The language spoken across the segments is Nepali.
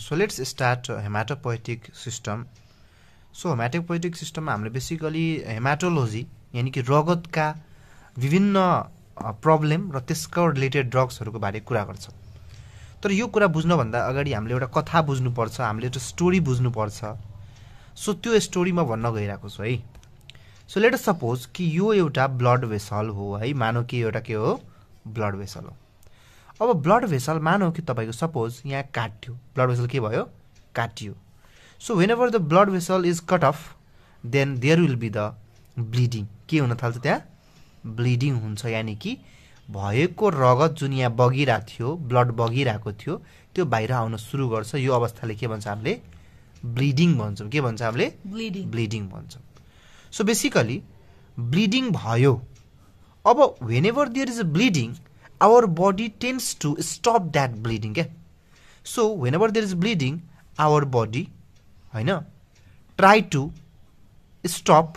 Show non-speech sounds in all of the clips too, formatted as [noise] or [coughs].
So let's start hematopoietic system so hematopoietic सिस्टममा हामीले बेसिकली हेमाटोलोजी यानि कि रगतका विभिन्न प्रब्लम र त्यसको रिलेटेड ड्रग्सहरूको बारे कुरा गर्छौँ तर यो कुरा बुझ्नभन्दा अगाडि हामीले एउटा कथा बुझ्नुपर्छ हामीले एउटा स्टोरी बुझ्नुपर्छ सो त्यो स्टोरी म भन्न गइरहेको छु है सो लेट सपोज कि यो एउटा ब्लड भेसल हो है मानव कि एउटा के हो ब्लड भेसल हो अब ब्लड भेसल मानौ कि तपाईँको सपोज यहाँ काट्यो ब्लड भेसल के भयो काटियो so whenever the blood vessel is cut off then there will be the bleeding के हुन थाल्छ त्यहाँ ब्लिडिङ हुन्छ यानि कि भएको रगत जुन यहाँ बगिरहेको थियो ब्लड बगिरहेको थियो त्यो बाहिर आउन सुरु गर्छ यो अवस्थाले के भन्छ हामीले ब्लिडिङ भन्छौँ के भन्छ हामीले ब्लिडिङ भन्छौँ सो बेसिकली ब्लिडिङ भयो अब whenever there is a bleeding our body tends to stop that bleeding क्या so whenever there is bleeding our body होइन try to stop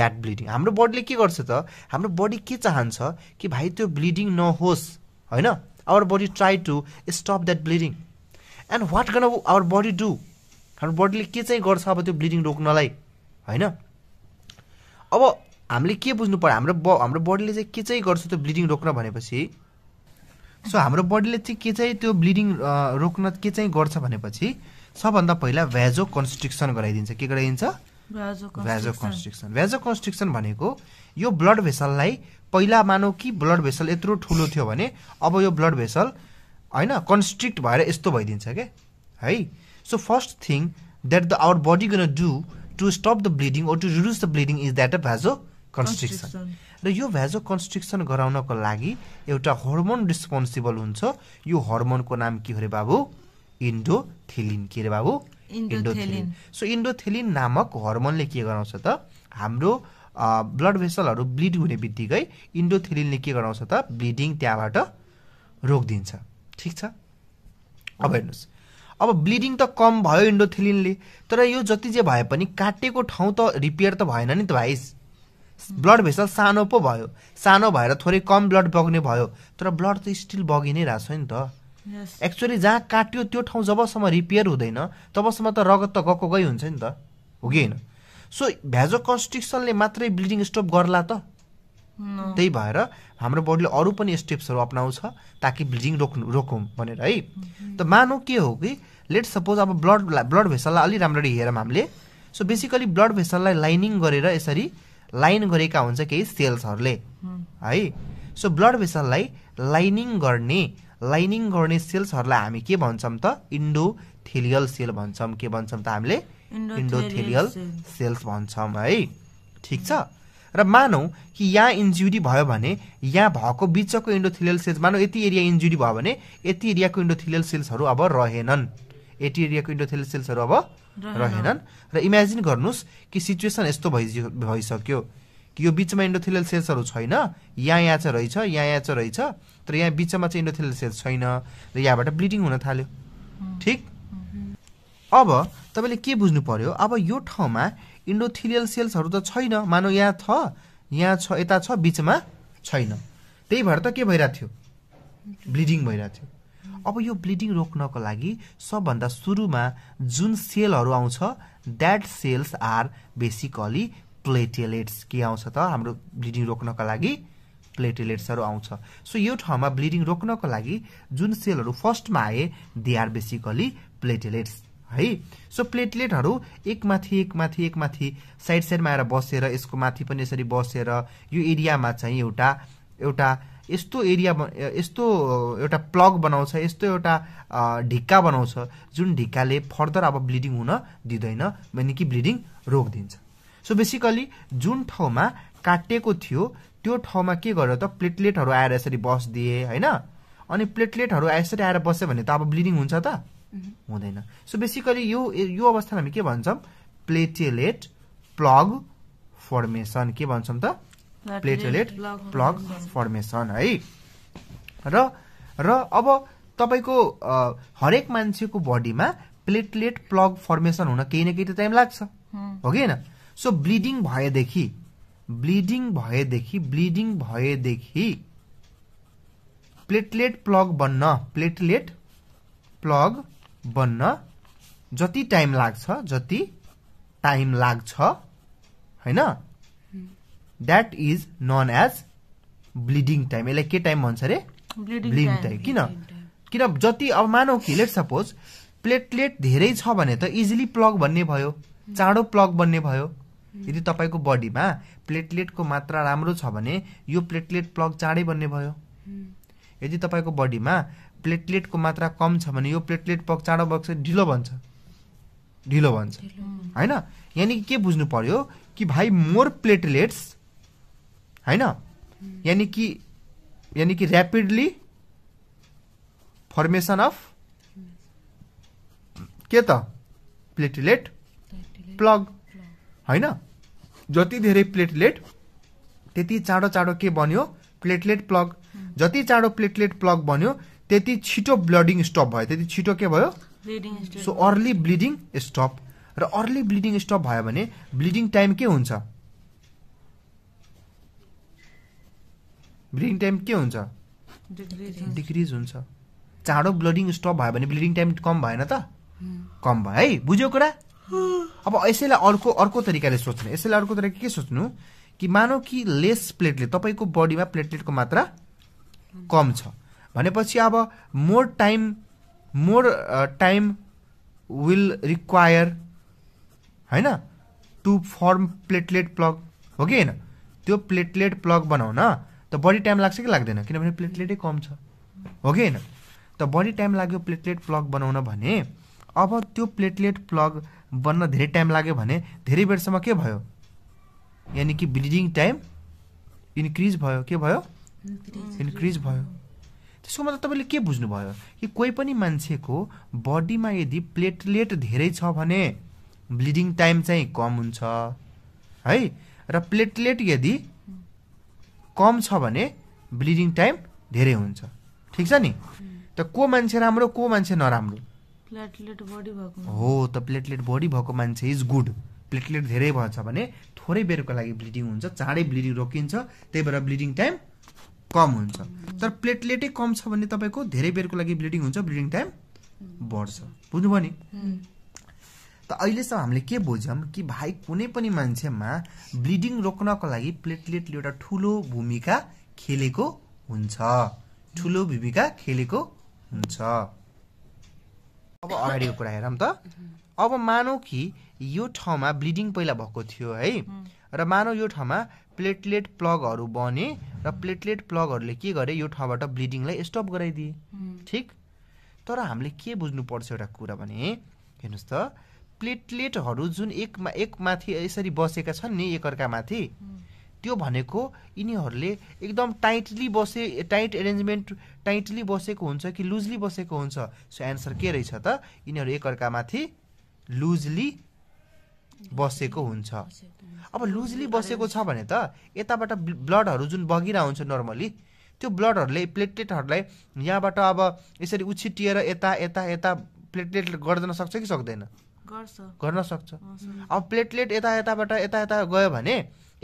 that bleeding हाम्रो बडीले के गर्छ त हाम्रो बडी के चाहन्छ कि भाइ त्यो ब्लिडिङ नहोस् होइन our body try to stop that bleeding and what gonna our body do हाम्रो बडीले के चाहिँ गर्छ अब त्यो ब्लिडिङ रोक्नलाई होइन अब हामीले के बुझ्नु पर्यो हाम्रो ब हाम्रो बडीले चाहिँ के चाहिँ गर्छ त्यो ब्लिडिङ रोक्न भनेपछि सो हाम्रो बडीले चाहिँ के चाहिँ त्यो ब्लिडिङ रोक्न के चाहिँ गर्छ भनेपछि सबभन्दा पहिला भ्याजो कन्स्ट्रिक्सन गराइदिन्छ के गराइदिन्छ भ्याजो कन्स्ट्रिक्सन भ्याजो कन्स्ट्रिक्सन भनेको यो ब्लड भेसललाई पहिला मानौ कि ब्लड भेसल यत्रो ठुलो थियो भने अब यो ब्लड भेसल होइन कन्स्ट्रिक्ट भएर यस्तो भइदिन्छ क्या है so first thing that the our body gonna do to stop the bleeding or to reduce the bleeding is that a vasoconstriction र यो भ्याजो कन्स्ट्रिक्सन गराउनको लागि एउटा हर्मोन रिस्पोन्सिबल हुन्छ यो हर्मोनको नाम के हो अरे बाबु इन्डोथेलिन के अरे बाबु इन्डोथेलिन सो इन्डोथेलिन नामक हर्मोनले के गराउँछ त हाम्रो ब्लड भेसलहरू ब्लिड हुने बित्तिकै इन्डोथेलिनले के गराउँछ त ब्लिडिङ त्यहाँबाट रोकिदिन्छ ठिक छ अब हेर्नुहोस् अब ब्लिडिङ त कम भयो इन्डोथेलिनले तर यो जति जे भए पनि काटेको ठाउँ त रिपेयर त भएन नि त भाइस ब्लड भेसल सानो पो भयो सानो भएर थोरै कम ब्लड बग्ने भयो तर ब्लड त स्टिल बगि नै रहेछ नि त एक्चुअली जहाँ काट्यो त्यो ठाउँ जबसम्म रिपेयर हुँदैन तबसम्म त रगत त गएको गइ हुन्छ नि त हो कि होइन सो भ्याजो कन्स्ट्रिक्सनले मात्रै ब्लिडिङ स्टप गर्ला त त्यही भएर हाम्रो बडीले अरू पनि स्टेप्सहरू अप्नाउँछ ताकि ब्लिडिङ रोक्नु रोकौँ भनेर है mm-hmm। त मानौ के हो कि लेट सपोज अब ब्लड ब्लड भेसललाई अलि राम्ररी हेरौँ हामीले सो बेसिकली ब्लड भेसललाई लाइनिङ गरेर यसरी लाइन गरेका हुन्छ केही सेल्सहरूले है सो ब्लड भेसललाई लाइनिङ गर्ने लाइनिङ गर्ने सेल्सहरूलाई हामी के भन्छौँ त इन्डोथेलियल सेल भन्छौँ के भन्छौँ त हामीले इन्डोथेलियल सेल्स भन्छौँ है ठिक छ र मानौँ कि यहाँ इन्जुरी भयो भने यहाँ भएको बिचको इन्डोथिलियल सेल्स मानौँ यति एरिया इन्जुरी भयो भने यति एरियाको इन्डोथिलियल सेल्सहरू अब रहेनन् यति एरियाको इन्डोथिलियल सेल्सहरू अब रहेनन् र इमेजिन गर्नुहोस् कि सिचुएसन यस्तो भइ भइसक्यो कि यो बिचमा इन्डोथिलियल सेल्सहरू छैन यहाँ यहाँ चाहिँ रहेछ यहाँ यहाँ चाहिँ रहेछ तर यहाँ बिचमा चाहिँ इन्डोथिलियल सेल्स छैन र यहाँबाट ब्लिडिङ हुन थाल्यो ठिक अब तपाईँले के बुझ्नु पर्यो अब यो ठाउँमा इन्डोथिलियल सेल्सहरू त छैन मानव यहाँ छ यहाँ छ यता छ बिचमा छैन त्यही भएर त के भइरहेको थियो ब्लिडिङ भइरहेको थियो अब यो ब्लिडिङ रोक्नको लागि सबभन्दा सुरुमा जुन सेलहरू आउँछ that cells are basically platelets के आउँछ त हाम्रो ब्लिडिङ रोक्नको लागि प्लेटेलेट्सहरू आउँछ सो यो ठाउँमा ब्लिडिङ रोक्नको लागि जुन सेलहरू फर्स्टमा आए दे आर बेसिकली प्लेटेलेट्स है सो प्लेटलेटहरू एकमाथि एकमाथि एकमाथि साइड साइडमा आएर बसेर यसको माथि पनि यसरी बसेर यो एरियामा चाहिँ एउटा एउटा यस्तो एरिया यस्तो एउटा प्लग बनाउँछ यस्तो एउटा ढिक्का बनाउँछ जुन ढिक्काले फर्दर अब ब्लिडिङ हुन दिँदैन भने कि ब्लिडिङ रोकिदिन्छ सो बेसिकली जुन ठाउँमा काटिएको थियो त्यो ठाउँमा के गर्यो त प्लेटलेटहरू आएर यसरी बसिदिए होइन अनि प्लेटलेटहरू यसरी आएर बस्यो भने त अब ब्लिडिङ हुन्छ त हुँदैन सो बेसिकली यो यो अवस्थामा हामी के भन्छौँ प्लेटेलेट प्लग फर्मेसन के भन्छौँ त प्लेटलेट प्लग फर्मेसन है र र अब तपाईँको हरेक मान्छेको बडीमा प्लेटलेट प्लग फर्मेसन हुन केही न केही त टाइम लाग्छ हो कि होइन सो ब्लिडिङ भएदेखि ब्लिडिङ भएदेखि ब्लिडिङ भएदेखि प्लेटलेट प्लग बन्न प्लेटलेट प्लग बन्न जति टाइम लाग्छ जति टाइम लाग्छ होइन that is known as bleeding time यसलाई के टाइम भन्छ अरे ब्लिडिङ टाइम किन किन जति अब मानौ कि लेट सपोज प्लेटलेट धेरै छ भने त इजिली प्लग भन्ने भयो चाँडो प्लग बन्ने भयो यदि तपाईँको बडीमा प्लेटलेटको मात्रा राम्रो छ भने यो प्लेटलेट प्लग चाँडै बन्ने भयो यदि तपाईँको बडीमा प्लेटलेटको मात्रा कम छ भने यो प्लेटलेट प्लग चाँडो बग्छ ढिलो भन्छ ढिलो भन्छ होइन यहाँनिर के बुझ्नु पर्यो कि भाइ मोर प्लेटलेट्स होइन यानि कि यानि कि ऱ्यापिडली फर्मेसन अफ के त प्लेटलेट प्लग होइन जति धेरै प्लेटलेट त्यति चाँडो चाँडो के बन्यो प्लेटलेट प्लग जति चाँडो प्लेटलेट प्लग बन्यो त्यति छिटो ब्लडिङ स्टप भयो त्यति छिटो के भयो सो अर्ली ब्लिडिङ स्टप र अर्ली ब्लिडिङ स्टप भयो भने ब्लिडिङ टाइम के हुन्छ ब्लिडिङ टाइम के हुन्छ डिक्रिज हुन्छ चाँडो ब्लडिङ स्टप भयो भने ब्लिडिङ टाइम कम भएन त कम भयो है बुझ्यो कुरा अब यसैलाई अर्को अर्को तरिकाले सोच्नु यसैलाई अर्को तरिका के सोच्नु कि मानौ कि लेस प्लेटलेट तपाईँको बडीमा प्लेटलेटको मात्रा कम छ भनेपछि अब more time more time will require होइन टु फर्म प्लेटलेट प्लग हो कि होइन त्यो प्लेटलेट प्लग बनाउन त बढी टाइम लाग्छ कि लाग्दैन किनभने प्लेटलेटै कम छ हो कि होइन त बढी टाइम लाग्यो प्लेटलेट प्लग बनाउन भने अब त्यो प्लेटलेट प्लग बन्न धेरै टाइम लाग्यो भने धेरै बेरसम्म के भयो यानि कि ब्लिडिङ टाइम इन्क्रिज भयो के भयो इन्क्रिज भयो त्यसको मतलब तपाईँले के बुझ्नुभयो कि कोही पनि मान्छेको बडीमा यदि प्लेटलेट धेरै छ भने ब्लिडिङ टाइम चाहिँ कम हुन्छ है र प्लेटलेट यदि कम छ भने ब्लिडिङ टाइम धेरै हुन्छ ठिक छ नि त को मान्छे राम्रो को मान्छे नराम्रो हो त प्लेटलेट बढी भएको मान्छे इज गुड प्लेटलेट धेरै भएछ भने थोरै बेरको लागि ब्लिडिङ हुन्छ चाँडै ब्लिडिङ रोकिन्छ त्यही भएर ब्लिडिङ टाइम कम हुन्छ तर प्लेटलेटै कम छ भने तपाईँको धेरै बेरको लागि ब्लिडिङ हुन्छ ब्लिडिङ टाइम बढ्छ बुझ्नुभयो नि त अहिलेसम्म हामीले के बुझ्यौँ कि भाइ कुनै पनि मान्छेमा ब्लिडिङ रोक्नको लागि प्लेटलेटले एउटा ठुलो भूमिका खेलेको हुन्छ ठुलो भूमिका खेलेको हुन्छ अब अगाडिको कुरा हेरौँ त अब मानौ कि यो ठाउँमा ब्लिडिङ पहिला भएको थियो है र मानौ यो ठाउँमा प्लेटलेट प्लगहरू बने र प्लेटलेट प्लगहरूले के गरे यो ठाउँबाट ब्लिडिङलाई स्टप गराइदिए ठिक तर हामीले के बुझ्नुपर्छ एउटा कुरा भने हेर्नुहोस् त प्लेटलेटहरू जुन एकमा एकमाथि यसरी बसेका छन् नि एकअर्कामाथि त्यो भनेको यिनीहरूले एकदम टाइटली बसे टाइट एरेन्जमेन्ट टाइटली बसेको हुन्छ कि लुजली बसेको हुन्छ सो एन्सर के रहेछ त यिनीहरू एकअर्कामाथि लुजली बसेको हुन्छ अब लुजली बसेको छ भने त यताबाट ब्लडहरू जुन बगिरह हुन्छ नर्मली त्यो ब्लडहरूले प्लेटलेटहरूलाई यहाँबाट अब यसरी उछिटिएर यता यता यता प्लेटलेट गरिदिन सक्छ कि सक्दैन गर्न सक्छ अब प्लेटलेट यता यताबाट यता यता गयो भने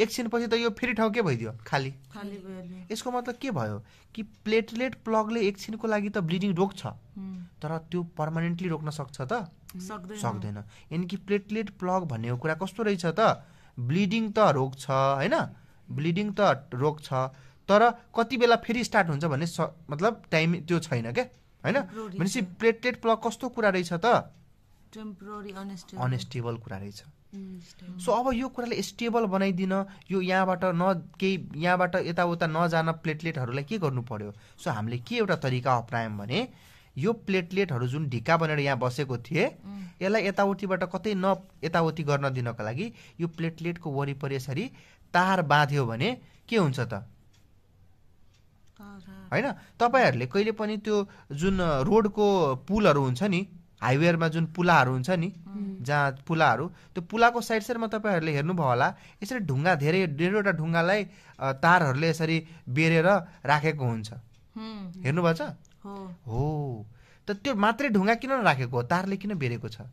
एकछिनपछि त यो फेरि ठाउँ के भइदियो खाली यसको मतलब के भयो कि प्लेटलेट प्लगले एकछिनको लागि त ब्लिडिङ रोक्छ तर त्यो पर्मानेन्टली रोक्न सक्छ त सक्दैन यानि कि प्लेटलेट प्लग भन्ने कुरा कस्तो रहेछ त ब्लिडिङ त रोक्छ होइन ब्लिडिङ त रोक्छ तर कति बेला फेरि स्टार्ट हुन्छ भन्ने मतलब टाइम त्यो छैन क्या होइन भनेपछि प्लेटलेट प्लग कस्तो कुरा रहेछ त अनस्टेबल कुरा रहेछ सो mm, अब यो कुरालाई स्टेबल बनाइदिन यो यहाँबाट न केही यहाँबाट यताउता नजान प्लेटलेटहरूलाई के गर्नु पर्यो सो हामीले के एउटा तरिका अप्नायौँ भने यो प्लेटलेटहरू जुन ढिक्का बनेर यहाँ बसेको थिए mm. यसलाई यताउतिबाट कतै न यताउति गर्न दिनको लागि यो प्लेटलेटको वरिपरि यसरी तार बाँध्यो भने के हुन्छ त होइन तपाईँहरूले कहिले पनि त्यो जुन रोडको पुलहरू हुन्छ नि हाइवेहरूमा जुन पुलाहरू हुन्छ नि जहाँ पुलाहरू त्यो पुलाको साइड साइडमा तपाईँहरूले हेर्नुभयो होला यसरी ढुङ्गा धेरै डेढवटा ढुङ्गालाई तारहरूले यसरी बेरेर राखेको हुन्छ हेर्नुभएछ हो त त्यो मात्रै ढुङ्गा किन राखेको हो तारले किन बेरेको छ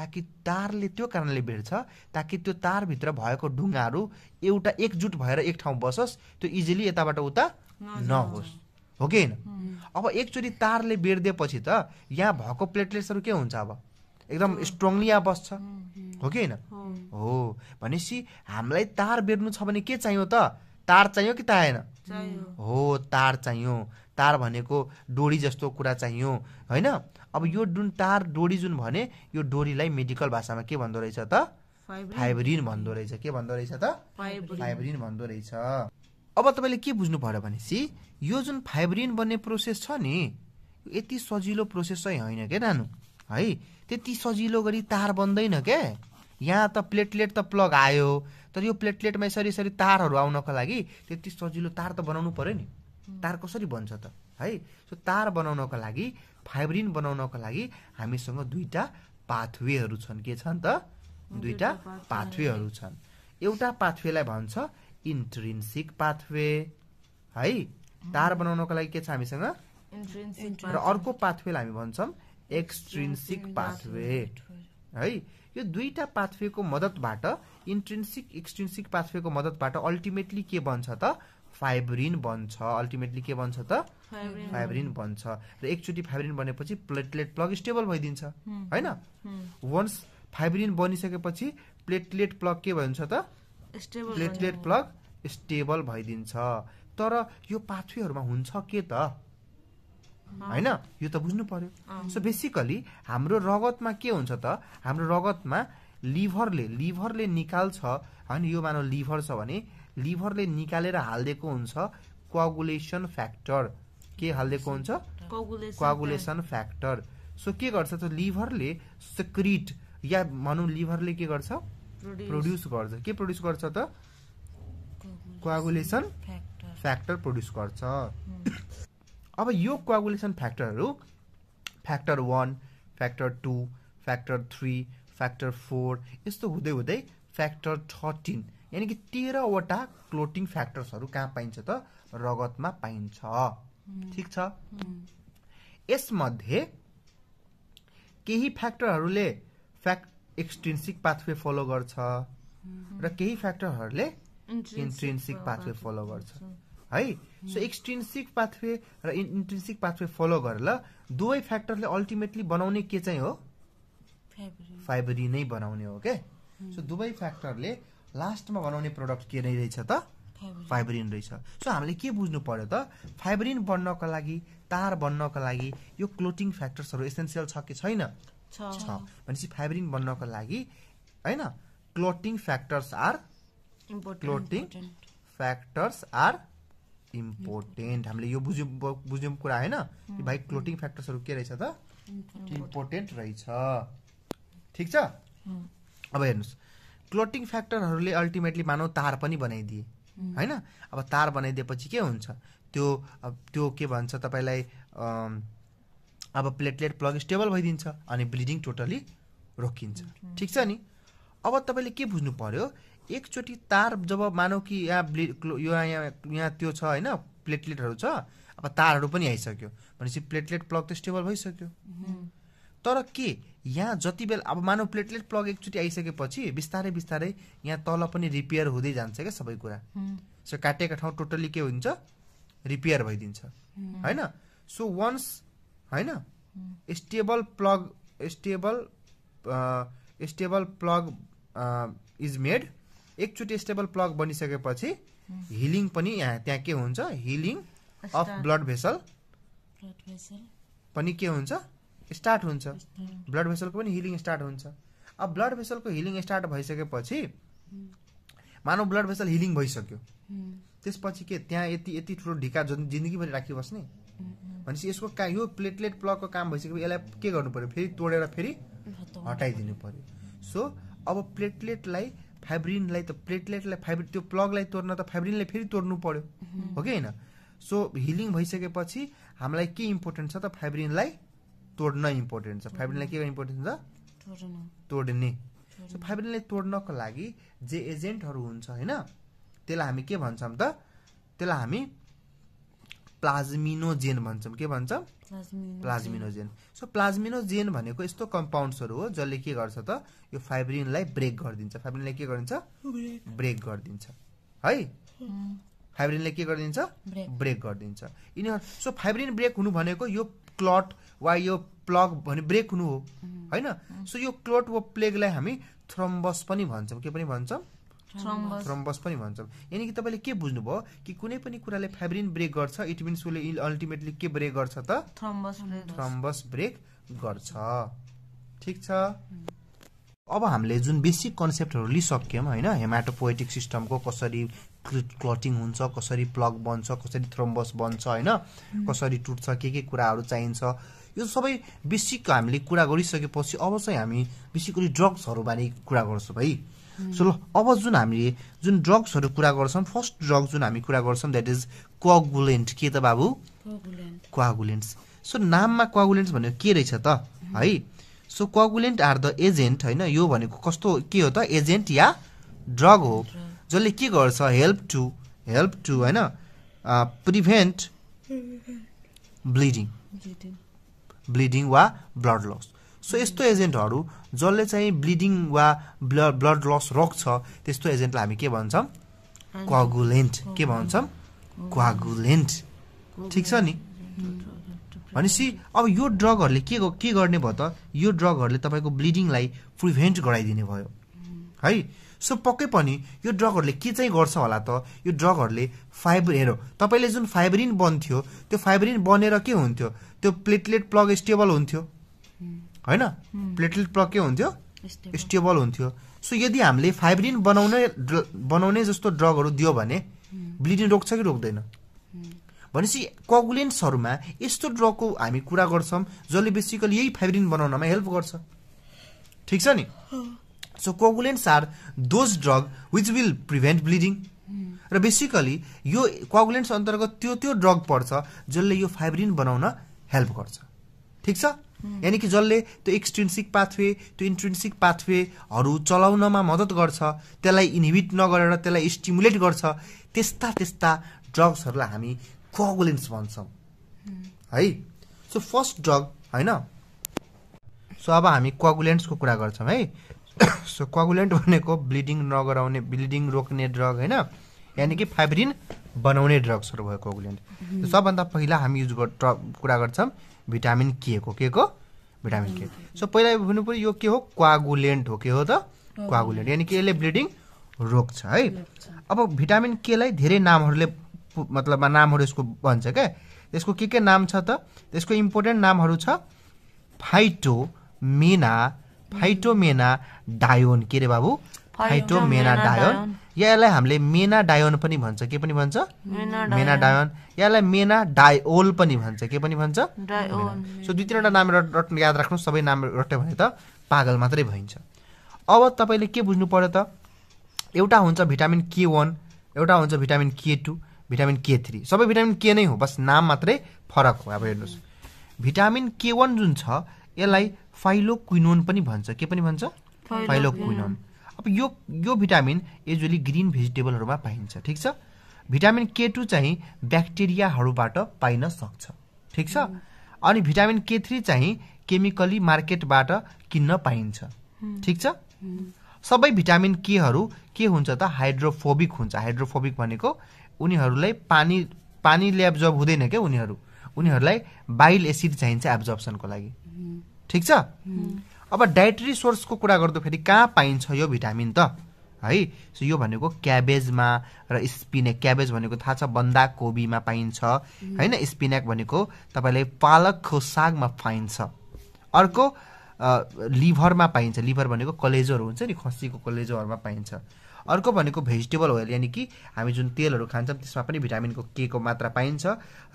ताकि तारले त्यो कारणले भेट्छ ताकि त्यो तारभित्र भएको ढुङ्गाहरू एउटा एकजुट भएर एक ठाउँ बसोस् त्यो इजिली यताबाट उता नहोस् हो कि होइन अब एकचोटि तारले बेरिदिएपछि त यहाँ भएको प्लेटलेट्सहरू के हुन्छ अब एकदम स्ट्रङली यहाँ बस्छ हो कि होइन हो भनेपछि हामीलाई तार बेर्नु छ भने के चाहियो त तार चाहियो कि ताएन हो तार चाहियो तार भनेको डोरी जस्तो कुरा चाहियो होइन अब यो जुन तार डोरी जुन भने यो डोरीलाई मेडिकल भाषामा के भन्दो रहेछ त फाइब्रिन भन्दो रहेछ के भन्दो रहेछ त फाइब्रिन भन्दो रहेछ अब तपाईँले के बुझ्नु पर्यो भनेपछि यो जुन फाइब्रिन बन्ने प्रोसेस छ नि यति सजिलो प्रोसेस चाहिँ होइन क्या नानु है त्यति सजिलो गरी तार बन्दैन क्या यहाँ त प्लेटलेट त प्लग आयो तर यो प्लेटलेटमा यसरी यसरी तारहरू आउनको लागि त्यति सजिलो तार त बनाउनु पऱ्यो नि तार कसरी बन्छ त है सो तार बनाउनको लागि फाइब्रिन बनाउनको लागि हामीसँग दुईवटा पाथवेहरू छन् के छन् त दुईवटा पाथवेहरू छन् एउटा पाथवेलाई भन्छ इन्ट्रिन्सिक पाथवे है तार बनाउनको लागि के छ हामीसँग र अर्को पाथवेलाई हामी भन्छौँ एक्सट्रिन्सिक पाथवे है यो दुईवटा पाथवेको मद्दतबाट इन्ट्रेन्सिक एक्सट्रिन्सिक पाथवेको मद्दतबाट अल्टिमेटली के बन्छ त फाइब्रिन बन्छ अल्टिमेटली के बन्छ त फाइब्रिन बन्छ र एकचोटि फाइब्रिन बनेपछि प्लेटलेट प्लग स्टेबल भइदिन्छ होइन वन्स फाइब्रिन बनिसकेपछि प्लेटलेट प्लग के भन्छ त प्लेटलेट प्लग स्टेबल भइदिन्छ तर यो पाथवेहरूमा हुन्छ के त होइन यो त बुझ्नु पर्यो सो बेसिकली हाम्रो रगतमा के हुन्छ त हाम्रो रगतमा लिभरले लिभरले निकाल्छ होइन यो मानव लिभर छ भने लिभरले निकालेर हालिदिएको हुन्छ क्वागुलेसन फ्याक्टर के हालिदिएको हुन्छ क्वागुलेसन फ्याक्टर सो के गर्छ त लिभरले सिक्रिट या भनौँ लिभरले के गर्छ प्रड्युस गर्छ के प्रड्युस गर्छ त क्वागुलेसन फ्याक्टर प्रड्युस गर्छ अब यो क्वागुलेसन फ्याक्टरहरू factor one factor two factor three factor four यस्तो हुँदै हुँदै फ्याक्टर थर्टिन यानि कि तेह्रवटा क्लोटिङ फ्याक्टर्सहरू कहाँ पाइन्छ त रगतमा पाइन्छ ठिक छ यसमध्ये केही फ्याक्टरहरूले फ्याक्ट एक्सट्रिन्सिक पाथवे फलो गर्छ र केही फ्याक्टरहरूले इन्ट्रेन्सिक पाथवे फलो गर्छ है सो एक्सट्रिन्सिक पाथवे र इन्ट्रिन्सिक पाथवे फलो गरेर दुवै फ्याक्टरले अल्टिमेटली बनाउने के चाहिँ हो फाइबरी नै बनाउने हो क्या सो hmm. दुवै फ्याक्टरले लास्टमा बनाउने प्रडक्ट के नै रहेछ त फाइब्रिन रहेछ सो हामीले के बुझ्नु पर्यो त फाइब्रिन बन्नको लागि तार बन्नको लागि यो क्लोटिङ फ्याक्टर्सहरू एसेन्सियल छ कि छैन छ भनेपछि फाइब्रिन बन्नको लागि होइन clotting factors are clotting factors are important हामीले यो बुझ्यौँ बुझ्यौँ कुरा होइन कि भाइ क्लोटिङ फ्याक्टर्सहरू के रहेछ त इम्पोर्टेन्ट रहेछ ठिक छ अब हेर्नुहोस् क्लोटिङ फ्याक्टरहरूले अल्टिमेटली मानव तार पनि बनाइदिए होइन अब तार बनाइदिएपछि के हुन्छ त्यो त्यो के भन्छ तपाईँलाई अब प्लेटलेट प्लग स्टेबल भइदिन्छ अनि ब्लिडिङ टोटली रोकिन्छ ठिक छ नि अब तपाईँले के बुझ्नु पर्यो एकचोटि तार जब मानौ कि यहाँ ब्लि यहाँ यहाँ त्यो छ होइन प्लेटलेटहरू छ अब तारहरू पनि आइसक्यो भनेपछि प्लेटलेट प्लग त स्टेबल भइसक्यो तर के यहाँ जति बेला अब मानव प्लेटलेट प्लग एकचोटि आइसकेपछि बिस्तारै बिस्तारै यहाँ तल पनि रिपेयर हुँदै जान्छ क्या सबै कुरा सो काटेको ठाउँ टोटल्ली के हुन्छ रिपेयर भइदिन्छ होइन सो वन्स होइन stable plug stable stable plug is made एकचोटि स्टेबल प्लग बनिसकेपछि हिलिङ पनि यहाँ त्यहाँ के हुन्छ हिलिङ अफ ब्लड भेसल पनि के हुन्छ स्टार्ट हुन्छ ब्लड भेसलको पनि हिलिङ स्टार्ट हुन्छ अब ब्लड भेसलको हिलिङ स्टार्ट भइसकेपछि मानव ब्लड भेसल हिलिङ भइसक्यो त्यसपछि के त्यहाँ यति यति ठुलो ढिका जुन जिन्दगीभरि राखिबस्ने भनेपछि यसको का यो प्लेटलेट प्लगको काम भइसकेपछि यसलाई के गर्नु पर्यो फेरि तोडेर फेरि हटाइदिनु पऱ्यो सो अब प्लेटलेटलाई फाइब्रिनलाई त प्लेटलेटलाई फाइब्रिन त्यो प्लगलाई तोड्न त फाइब्रिनलाई फेरि तोड्नु पर्यो हो कि होइन सो हिलिङ भइसकेपछि हामीलाई के इम्पोर्टेन्ट छ त फाइब्रिनलाई तोड्न इम्पोर्टेन्ट छ फाइब्रिनलाई के इम्पोर्टेन्ट छ तोड्ने सो फाइब्रिनलाई तोड्नको लागि जे एजेन्टहरू हुन्छ होइन त्यसलाई हामी के भन्छौँ त त्यसलाई हामी प्लाज्मिनोजेन भन्छौँ के भन्छौँ प्लाज्मिनोजेन सो प्लाज्मिनोजेन भनेको यस्तो कम्पाउन्ड्सहरू हो जसले के गर्छ त यो फाइब्रिनलाई ब्रेक गरिदिन्छ फाइब्रिनलाई के गरिदिन्छ ब्रेक गरिदिन्छ है फाइब्रिनले के गरिदिन्छ ब्रेक गरिदिन्छ यिनीहरू सो फाइब्रिन ब्रेक हुनु भनेको यो क्लट वा यो प्लग भने ब्रेक हुनु हो होइन सो यो क्लट वा प्लेगलाई हामी थ्रम्बस पनि भन्छौँ के पनि भन्छौँ थ्रम्बस पनि भन्छौँ यानि कि तपाईँले के बुझ्नुभयो कि कुनै पनि कुराले फेब्रिन ब्रेक गर्छ इट मिन्स उसले अल्टिमेटली के ब्रेक गर्छ त थ्रम्बस थ्रम्बस ब्रेक गर्छ ठिक छ अब हामीले जुन बेसिक कन्सेप्टहरू लिइसक्यौँ होइन हेमाटोपोएटिक सिस्टमको कसरी क्लटिङ हुन्छ कसरी प्लग बन्छ कसरी थ्रम्बस बन्छ होइन कसरी टुट्छ के के कुराहरू चाहिन्छ यो सबै बेसिक हामीले कुरा गरिसकेपछि अब चाहिँ हामी बेसिकली ड्रग्सहरू बारे कुरा गर्छौँ है सो ल अब जुन हामीले जुन ड्रग्सहरू कुरा गर्छौँ फर्स्ट ड्रग जुन हामी कुरा गर्छौँ द्याट इज क्वागुलेन्ट के त बाबु क्वागुलेन्ट्स सो नाममा क्वागुलेन्ट्स भनेको के रहेछ त है so coagulant are the agent होइन यो भनेको कस्तो के हो त एजेन्ट या ड्रग हो जसले के गर्छ हेल्प टु हेल्प टु होइन प्रिभेन्ट ब्लिडिङ ब्लिडिङ वा ब्लड लस सो यस्तो एजेन्टहरू जसले चाहिँ ब्लिडिङ वा ब्लड ब्लड लस रोक्छ त्यस्तो एजेन्टलाई हामी के भन्छौँ क्वागुलेन्ट के भन्छौँ क्वागुलेन्ट ठिक छ नि भनेपछि अब यो ड्रगहरूले के के गर्ने भयो त यो ड्रगहरूले तपाईँको ब्लिडिङलाई प्रिभेन्ट गराइदिने भयो है सो पक्कै पनि यो ड्रगहरूले के चाहिँ गर्छ होला त यो ड्रगहरूले फाइबर हेर तपाईँले जुन फाइब्रिन बन्थ्यो त्यो फाइबरिन बनेर के हुन्थ्यो त्यो प्लेटलेट प्लग स्टेबल हुन्थ्यो होइन प्लेटलेट प्लग के हुन्थ्यो स्टेबल हुन्थ्यो सो यदि हामीले फाइब्रिन बनाउने बनाउने जस्तो ड्रगहरू दियो भने ब्लिडिङ रोक्छ कि रोक्दैन भनेपछि कगुलेन्सहरूमा यस्तो ड्रगको हामी कुरा गर्छौँ जसले बेसिकली यही फाइब्रिन बनाउनमा हेल्प गर्छ ठिक छ नि so coagulants are those drug which will prevent bleeding र बेसिकली यो कोगुलेन्स अन्तर्गत त्यो त्यो ड्रग पर्छ जसले यो फाइब्रिन बनाउन हेल्प गर्छ ठिक छ यानि कि जसले त्यो एक्सट्रिन्सिक पाथवे त्यो इन्ट्रेन्सिक पाथवेहरू चलाउनमा मद्दत गर्छ त्यसलाई इन्हिबिट नगरेर त्यसलाई स्टिमुलेट गर्छ त्यस्ता त्यस्ता ड्रग्सहरूलाई हामी कोगुलेन्स भन्छौँ है सो फर्स्ट ड्रग होइन सो अब हामी कोगुलेन्ट्सको कुरा गर्छौँ है सो [coughs] कोगुलेन्ट भनेको ब्लिडिङ नगराउने ब्लिडिङ रोक्ने ड्रग होइन यानि कि फाइब्रिन बनाउने ड्रग्सहरू भयो कोगुलेन्ट सबभन्दा पहिला हामी युज गर कुरा गर्छौँ भिटामिन के को के को भिटामिन के सो पहिला भन्नु पऱ्यो यो के हो क्वागुलेन्ट हो के हो त क्वागुलेन्ट यानि कि यसले ब्लिडिङ रोक्छ है अब भिटामिन केलाई धेरै नामहरूले मतलब नामहरू यसको भन्छ क्या त्यसको के के नाम छ त त्यसको इम्पोर्टेन्ट नामहरू छ फाइटो मेना फाइटोमेना डायोन के रे बाबु फाइटोमेना डायोन या यसलाई हामीले मेना डायोन पनि भन्छ के पनि भन्छ मेना डायोन या यसलाई मेना डायोल पनि भन्छ के पनि भन्छ सो दुई तिनवटा नाम रट याद राख्नु सबै नाम रट्यो भने त पागल मात्रै भइन्छ अब तपाईँले के बुझ्नु पर्यो त एउटा हुन्छ भिटामिन के वान एउटा हुन्छ vitamin K two vitamin K three सबै भिटामिन के नै हो बस नाम मात्रै फरक हो अब हेर्नुहोस् भिटामिन के वान जुन छ यसलाई फाइलोक्विनोन पनि भन्छ के पनि भन्छ फाइलोक्विनोन अब यो यो भिटामिन युजली ग्रिन भेजिटेबलहरूमा पाइन्छ ठिक छ भिटामिन के टू चाहिँ ब्याक्टेरियाहरूबाट पाइन सक्छ ठिक छ अनि भिटामिन के थ्री चाहिँ केमिकली मार्केटबाट किन्न पाइन्छ ठिक छ सबै भिटामिन केहरू के हुन्छ त हाइड्रोफोबिक हुन्छ हाइड्रोफोबिक भनेको उनीहरूलाई पानी पानीले एब्जर्भ हुँदैन क्या उनीहरू उनीहरूलाई बाइल एसिड चाहिन्छ एब्जर्प्सनको लागि ठिक छ अब डाइटरी सोर्सको कुरा गर्दाखेरि कहाँ पाइन्छ यो भिटामिन त है सो यो भनेको क्याबेजमा र स्पिनेक क्याबेज भनेको थाहा छ बन्दा कोबीमा पाइन्छ होइन स्पिनेक भनेको तपाईँले पालकको सागमा पाइन्छ अर्को लिभरमा पाइन्छ लिभर भनेको कलेजोहरू हुन्छ नि खसीको कलेजोहरूमा पाइन्छ अर्को भनेको भेजिटेबल ओइल यानि कि हामी जुन तेलहरू खान्छौँ त्यसमा पनि भिटामिनको के को मात्रा पाइन्छ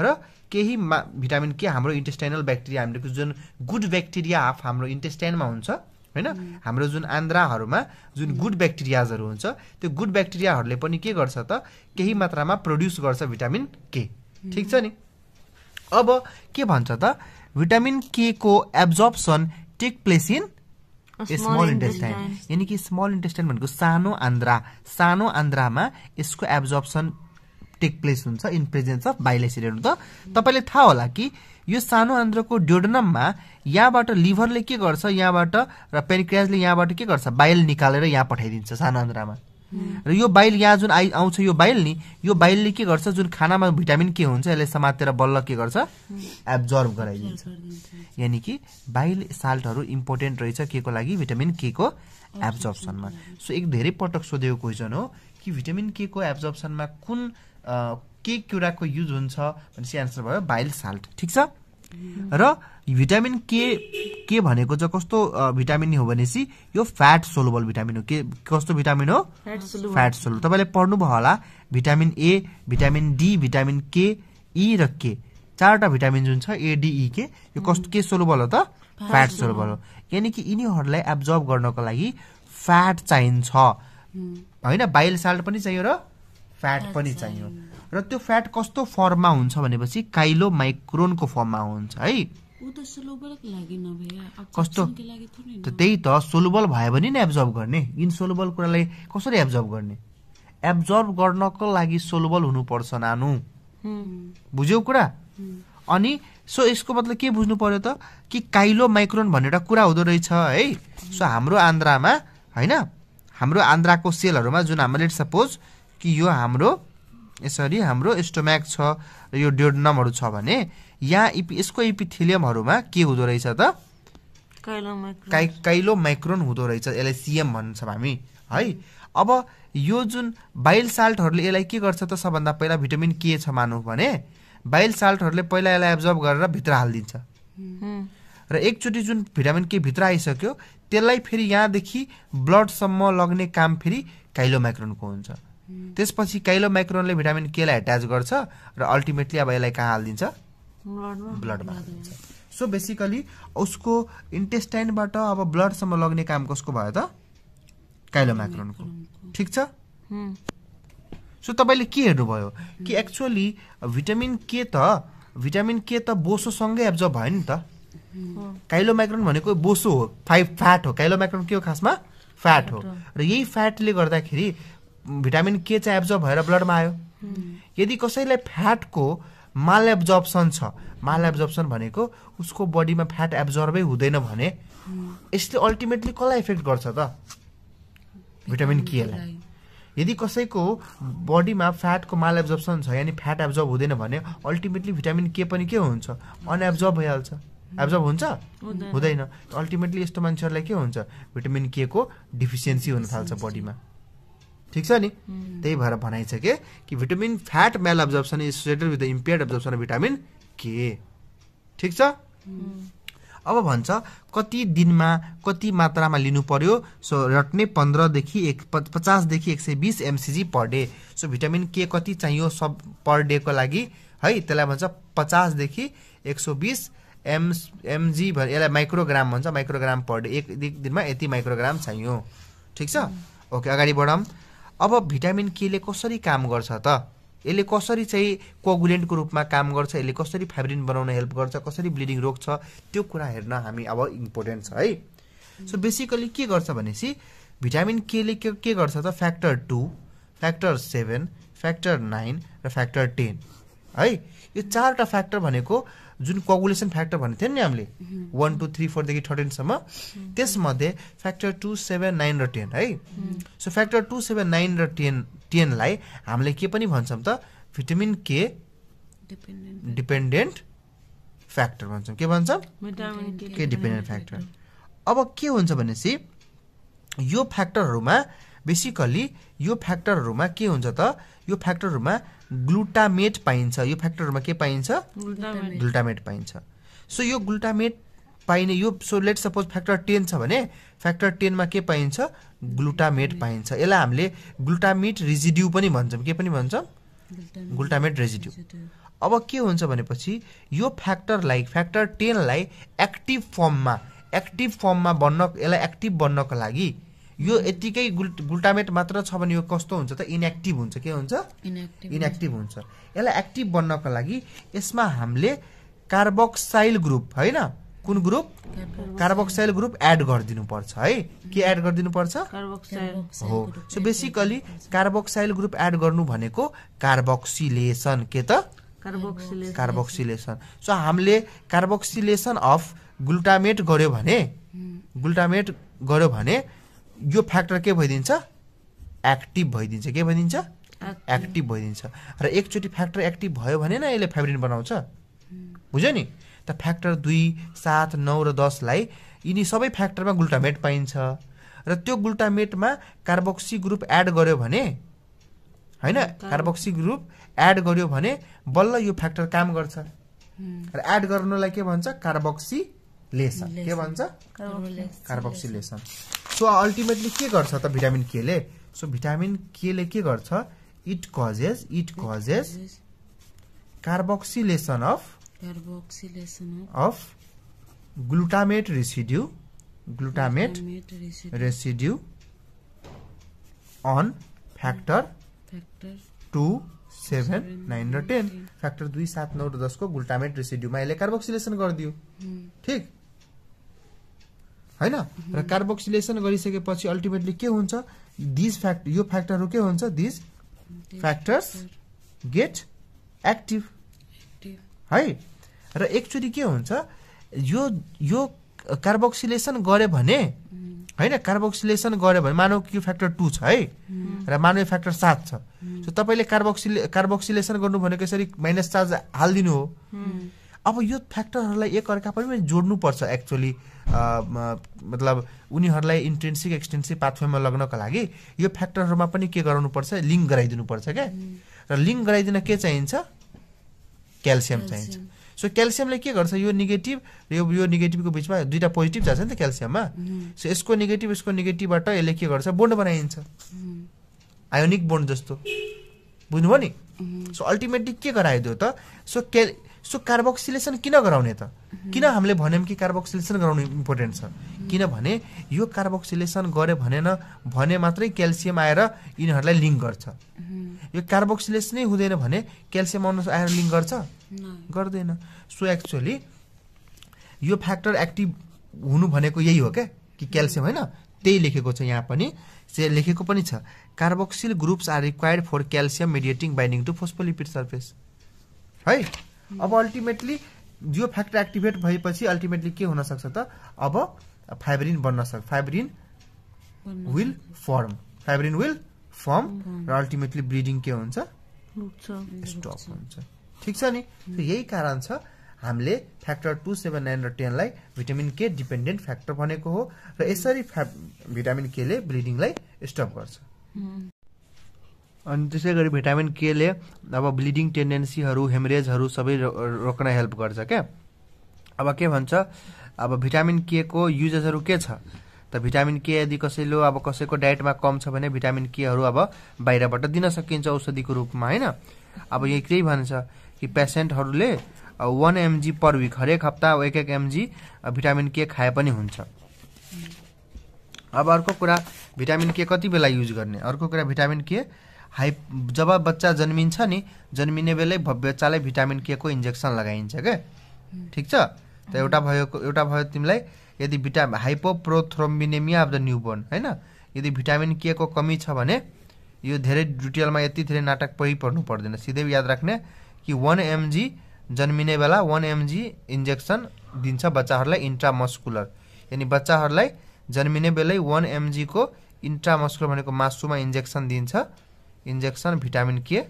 र केही मा भिटामिन के हाम्रो इन्टेस्टाइनल ब्याक्टेरिया हामीले जुन गुड ब्याक्टेरिया हाफ हाम्रो इन्टेस्टाइनमा हुन्छ होइन हाम्रो जुन आन्द्राहरूमा जुन गुड ब्याक्टेरियाजहरू हुन्छ त्यो गुड ब्याक्टेरियाहरूले पनि के गर्छ त केही मात्रामा प्रड्युस गर्छ भिटामिन के ठिक छ नि अब के भन्छ त भिटामिन के को absorption take place in small intestine यानि कि स्मल इन्टेस्टाइन भनेको सानो आन्द्रा सानो आन्द्रामा यसको एब्जर्प्सन टेक प्लेस हुन्छ इन प्रेजेन्स अफ बाइलाइसिड त तपाईँले थाहा होला कि यो सानो आन्द्राको डोडनममा यहाँबाट लिभरले के गर्छ यहाँबाट र पेनिक्रियाजले यहाँबाट के गर्छ बाइल निकालेर यहाँ पठाइदिन्छ सानो आन्द्रामा र यो बाइल यहाँ जुन आइ आउँछ यो बाइल नि यो बाइलले के गर्छ जुन खानामा भिटामिन के हुन्छ यसले समातेर बल्ल के गर्छ एब्जर्भ गराइदिन्छ यानि कि बाइल साल्टहरू इम्पोर्टेन्ट रहेछ के को लागि भिटामिन के को एब्जर्प्सनमा सो एक धेरै पटक सोधेको क्वेसन हो कि भिटामिन के को एब्जर्प्सनमा कुन के कुराको युज हुन्छ भनेपछि एन्सर भयो बाइल साल्ट ठिक छ र भिटामिन के के भनेको चाहिँ कस्तो भिटामिन हो भनेपछि यो फ्याट सोलोबल भिटामिन हो के कस्तो भिटामिन हो फ्याट सोलुबल तपाईँले पढ्नुभयो होला vitamin A vitamin D vitamin K E र के चारवटा भिटामिन जुन छ एडिई के e, यो कस्तो के सोलोबल हो त फ्याट सोलोबल हो यानि कि यिनीहरूलाई एब्जर्भ गर्नको लागि फ्याट चाहिन्छ होइन बाइल साल्ट पनि चाहियो र फ्याट पनि चाहियो र त्यो फ्याट कस्तो फर्ममा हुन्छ भनेपछि काइलो माइक्रोनको फर्ममा हुन्छ है कस्तो त्यही त सोलुबल भयो भने नि एब्जर्भ गर्ने इनसोलोबल कुरालाई कसरी एब्जर्भ गर्ने एब्जर्भ गर्नको लागि सोलुबल हुनुपर्छ नानु बुझ्यौ कुरा अनि सो यसको मतलब के बुझ्नु पर्यो त कि काइलो माइक्रोन भन्ने एउटा कुरा हुँदो रहेछ है सो हाम्रो आन्द्रामा होइन हाम्रो आन्द्राको सेलहरूमा जुन हामीले सपोज कि यो हाम्रो यसरी हाम्रो स्टोम्याक छ र यो डेडनमहरू छ भने यहाँ इपि यसको इपिथिलियमहरूमा के हुँदो रहेछ त काइ काइलो माइक्रोन हुँदो रहेछ यसलाई सिएम भन्छौँ हामी है अब यो जुन बाइल साल्टहरूले यसलाई के गर्छ त सबभन्दा पहिला भिटामिन के छ मानौँ भने बाइल साल्टहरूले पहिला यसलाई एब्जर्भ गरेर भित्र हालिदिन्छ र एकचोटि जुन भिटामिन के भित्र आइसक्यो त्यसलाई फेरि यहाँदेखि ब्लडसम्म लग्ने काम फेरि काइलो माइक्रोनको हुन्छ त्यसपछि काइलो माइक्रोनले भिटामिन केलाई एट्याच गर्छ र अल्टिमेटली अब यसलाई कहाँ हालिदिन्छ ब्लडमा सो बेसिकली उसको इन्टेस्टाइनबाट अब ब्लडसम्म लग्ने काम कसको भयो त काइलो माइक्रोनको ठिक छ सो तपाईँले के हेर्नुभयो कि एक्चुअली भिटामिन के त भिटामिन के त बोसोसँगै एब्जर्भ भयो नि त काइलो माइक्रोन भनेको बोसो हो फाइभ फ्याट हो काइलो माइक्रोन के हो खासमा फ्याट हो र यही फ्याटले गर्दाखेरि भिटामिन के चाहिँ एब्जर्ब भएर ब्लडमा आयो यदि कसैलाई फ्याटको माल एब्जर्प्सन छ माल एब्जर्प्सन भनेको उसको बडीमा फ्याट एब्जर्बै हुँदैन भने यसले अल्टिमेटली कसलाई इफेक्ट गर्छ त भिटामिन hmm, केलाई यदि कसैको बडीमा फ्याटको माल एब्जर्प्सन छ यानि फ्याट एब्जर्ब हुँदैन भने अल्टिमेटली भिटामिन के पनि के हुन्छ अनएब्जर्ब भइहाल्छ एब्जर्ब हुन्छ हुँदैन अल्टिमेटली यस्तो मान्छेहरूलाई के हुन्छ भिटामिन के को डिफिसियन्सी हुन थाल्छ बडीमा ठिक छ नि त्यही भएर भनाइ छ के कि vitamin fat malabsorption associated with the impaired absorption vitamin K ठिक छ अब भन्छ कति दिनमा कति मात्रामा लिनु पर्यो सो रट्ने पन्ध्रदेखि एक पचासदेखि एक सय बिस MCG per day so vitamin K कति चाहियो सब पर डेको लागि है त्यसलाई भन्छ पचासदेखि एक सौ बिस एम एमजी भन् यसलाई माइक्रोग्राम भन्छ माइक्रोग्राम पर डे एक दिनमा यति माइक्रोग्राम चाहियो ठिक छ ओके अगाडि बढौँ अब भिटामिन केले कसरी काम गर्छ त यसले कसरी चाहिँ कोगुलेन्टको रूपमा काम गर्छ यसले कसरी फाइब्रिन बनाउन हेल्प गर्छ कसरी ब्लिडिङ रोक्छ त्यो कुरा हेर्न हामी अब इम्पोर्टेन्ट छ है सो बेसिकली के गर्छ भनेपछि भिटामिन केले के गर्छ त factor two factor seven factor nine र फ्याक्टर टेन है यो चारवटा फ्याक्टर भनेको जुन कगुलेसन फ्याक्टर भनेको थियौँ नि हामीले वान टू थ्री फोरदेखि थर्टिनसम्म त्यसमध्ये फ्याक्टर टू सेभेन नाइन र टेन है so factor two seven nine र टेन टेनलाई हामीले के पनि भन्छौँ त भिटामिन के डिपेन्डेन्ट फ्याक्टर भन्छौँ के भन्छौँ के डिपेन्डेन्ट फ्याक्टर अब के हुन्छ भनेपछि यो फ्याक्टरहरूमा बेसिकल्ली यो फ्याक्टरहरूमा के हुन्छ त यो फ्याक्टरहरूमा ग्लुटामेट पाइन्छ यो फ्याक्टरहरूमा के पाइन्छ ग्लुटामेट पाइन्छ सो यो ग्लुटामेट पाइने यो so let suppose factor ten छ भने फ्याक्टर टेनमा के पाइन्छ ग्लुटामेट पाइन्छ यसलाई हामीले ग्लुटामेट रिजिड्यु पनि भन्छौँ के पनि भन्छौँ ग्लुटामेट रेजिड्यु अब के हुन्छ भनेपछि यो फ्याक्टरलाई फ्याक्टर टेनलाई एक्टिभ फर्ममा एक्टिभ फर्ममा बन्न यसलाई एक्टिभ बन्नको लागि यो यत्तिकै ग्लुटामेट मात्र छ भने यो कस्तो हुन्छ त इनएक्टिभ हुन्छ के हुन्छ इनएक्टिभ हुन्छ यसलाई एक्टिभ बन्नको लागि यसमा हामीले कार्बोक्साइल ग्रुप होइन कुन ग्रुप कार्बोक्साइल ग्रुप एड गरिदिनुपर्छ है के एड गरिदिनुपर्छ हो so basically carboxyl group add गर्नु भनेको कार्बोक्सिलेसन के त कार्बोक्सिलेसन सो हामीले कार्बोक्सिलेसन अफ ग्लुटामेट गर्यो भने ग्लुटामेट गर्यो भने यो फ्याक्टर के भइदिन्छ एक्टिभ भइदिन्छ के भइदिन्छ एक्टिभ भइदिन्छ र एकचोटि फ्याक्टर एक्टिभ भयो भने न यसले फेब्रिन बनाउँछ बुझ्यो नि त फ्याक्टर दुई सात नौ र दसलाई यिनी सबै फ्याक्टरमा गुल्टामेट पाइन्छ र त्यो गुल्टामेटमा कार्बोक्सी ग्रुप एड गर्यो भने होइन कार्बोक्सी ग्रुप एड गर्यो भने बल्ल यो फ्याक्टर काम गर्छ र एड गर्नलाई के भन्छ कार्बोक्सी लेसन के भन्छ कार्बोक्सिलेसन सो अल्टिमेटली के गर्छ त भिटामिन के ले सो भिटामिन केले के गर्छ it causes it causes carboxylation of of glutamate residue glutamate residue on factor two seven nine र टेन फ्याक्टर दुई सात नौ र दसको ग्लुटामेट रेसिड्युमा यसले कार्बोक्सिलेसन गरिदियो ठिक होइन र कार्बोक्सिलेसन गरिसकेपछि अल्टिमेटली के हुन्छ दिज फ्याक्ट यो फ्याक्टरहरू के हुन्छ दिज फ्याक्टर्स गेट एक्टिभ है र एकचोटि के हुन्छ यो यो कार्बोक्सिलेसन गर्यो भने होइन कार्बोक्सिलेसन गर्यो भने मानव यो फ्याक्टर टू छ है र मानव फ्याक्टर सात छ सो तपाईँले कार्बोक्सिले कार्बोक्सिलेसन गर्नु भनेको यसरी माइनस चार्ज हालिदिनु हो अब यो फ्याक्टरहरूलाई एकअर्का पनि जोड्नुपर्छ एक्चुली मतलब उनीहरूलाई इन्टेन्सिभ एक्सटेन्सिभ पाथवेमा लग्नको लागि यो फ्याक्टरहरूमा पनि के गराउनुपर्छ लिङ्क गराइदिनुपर्छ क्या र लिङ्क गराइदिन के चाहिन्छ क्याल्सियम चाहिन्छ सो क्याल्सियमले के गर्छ यो नेगेटिभ र यो यो नेगेटिभको बिचमा दुइटा पोजिटिभ जान्छ नि त क्याल्सियममा सो यसको नेगेटिभ यसको नेगेटिभबाट यसले के गर्छ बोन्ड बनाइन्छ आयोनिक बोन्ड जस्तो बुझ्नुभयो नि सो अल्टिमेटली के गराइदियो त सो क्याल सो कार्बोक्सिलेसन किन गराउने त किन हामीले भन्यौँ कि कार्बोक्सिलेसन गराउनु इम्पोर्टेन्ट छ किनभने यो कार्बोक्सिलेसन गऱ्यो भनेन भने मात्रै क्याल्सियम आएर यिनीहरूलाई लिङ्क गर्छ यो कार्बोक्सिलेसनै हुँदैन भने क्याल्सियम आउनु आएर लिङ्क गर्छ गर्दैन सो एक्चुअली यो फ्याक्टर एक्टिभ हुनु भनेको यही हो क्या कि क्याल्सियम होइन त्यही लेखेको छ यहाँ पनि लेखेको पनि छ carboxyl groups are required for calcium mediating binding to phospholipid surface है अब अल्टिमेटली यो फ्याक्टर एक्टिभेट भएपछि अल्टिमेटली के हुनसक्छ त अब फाइब्रिन बन्न सक्छ fibrin will form fibrin will form र अल्टिमेटली ब्लिडिङ के हुन्छ स्टप हुन्छ ठिक छ नि यही कारण छ हामीले फ्याक्टर टू सेभेन नाइन र टेनलाई भिटामिन के डिपेन्डेन्ट फ्याक्टर भनेको हो र यसरी फ्या भिटामिन केले ब्लिडिङलाई स्टप गर्छ अनि त्यसै गरी भिटामिन केले अब ब्लिडिङ टेन्डेन्सीहरू हेमरेजहरू सबै रोक्न हेल्प गर्छ क्या अब के भन्छ अब भिटामिन के को युजेसहरू के छ त भिटामिन के यदि कसैले अब कसैको डाइटमा कम छ भने भिटामिन केहरू अब बाहिरबाट दिन सकिन्छ औषधिको रूपमा होइन अब यही त्यही भन्छ कि पेसेन्टहरूले वान एमजी पर विक हरेक हप्ता एक एक एमजी भिटामिन के खाए पनि हुन्छ अब अर्को कुरा भिटामिन के कति बेला युज गर्ने अर्को कुरा भिटामिन के हाइप जब बच्चा जन्मिन्छ नि जन्मिने बेलै बच्चालाई भिटामिन के को इन्जेक्सन लगाइन्छ क्या ठिक छ त एउटा भयो एउटा भयो तिमीलाई यदि vita hypoprothrombinemia of the newborn होइन यदि भिटामिन के को कमी छ भने यो धेरै डिटेलमा यति धेरै नाटक पढि पढ्नु पर्दैन सिधै याद राख्ने कि वान एमजी जन्मिने बेला वान एमजी इन्जेक्सन दिन्छ बच्चाहरूलाई इन्ट्रामस्कुलर यानि बच्चाहरूलाई जन्मिने बेलै वान एमजीको इन्ट्रामस्कुलर भनेको मासुमा इन्जेक्सन दिन्छ इन्जेक्सन भिटामिन के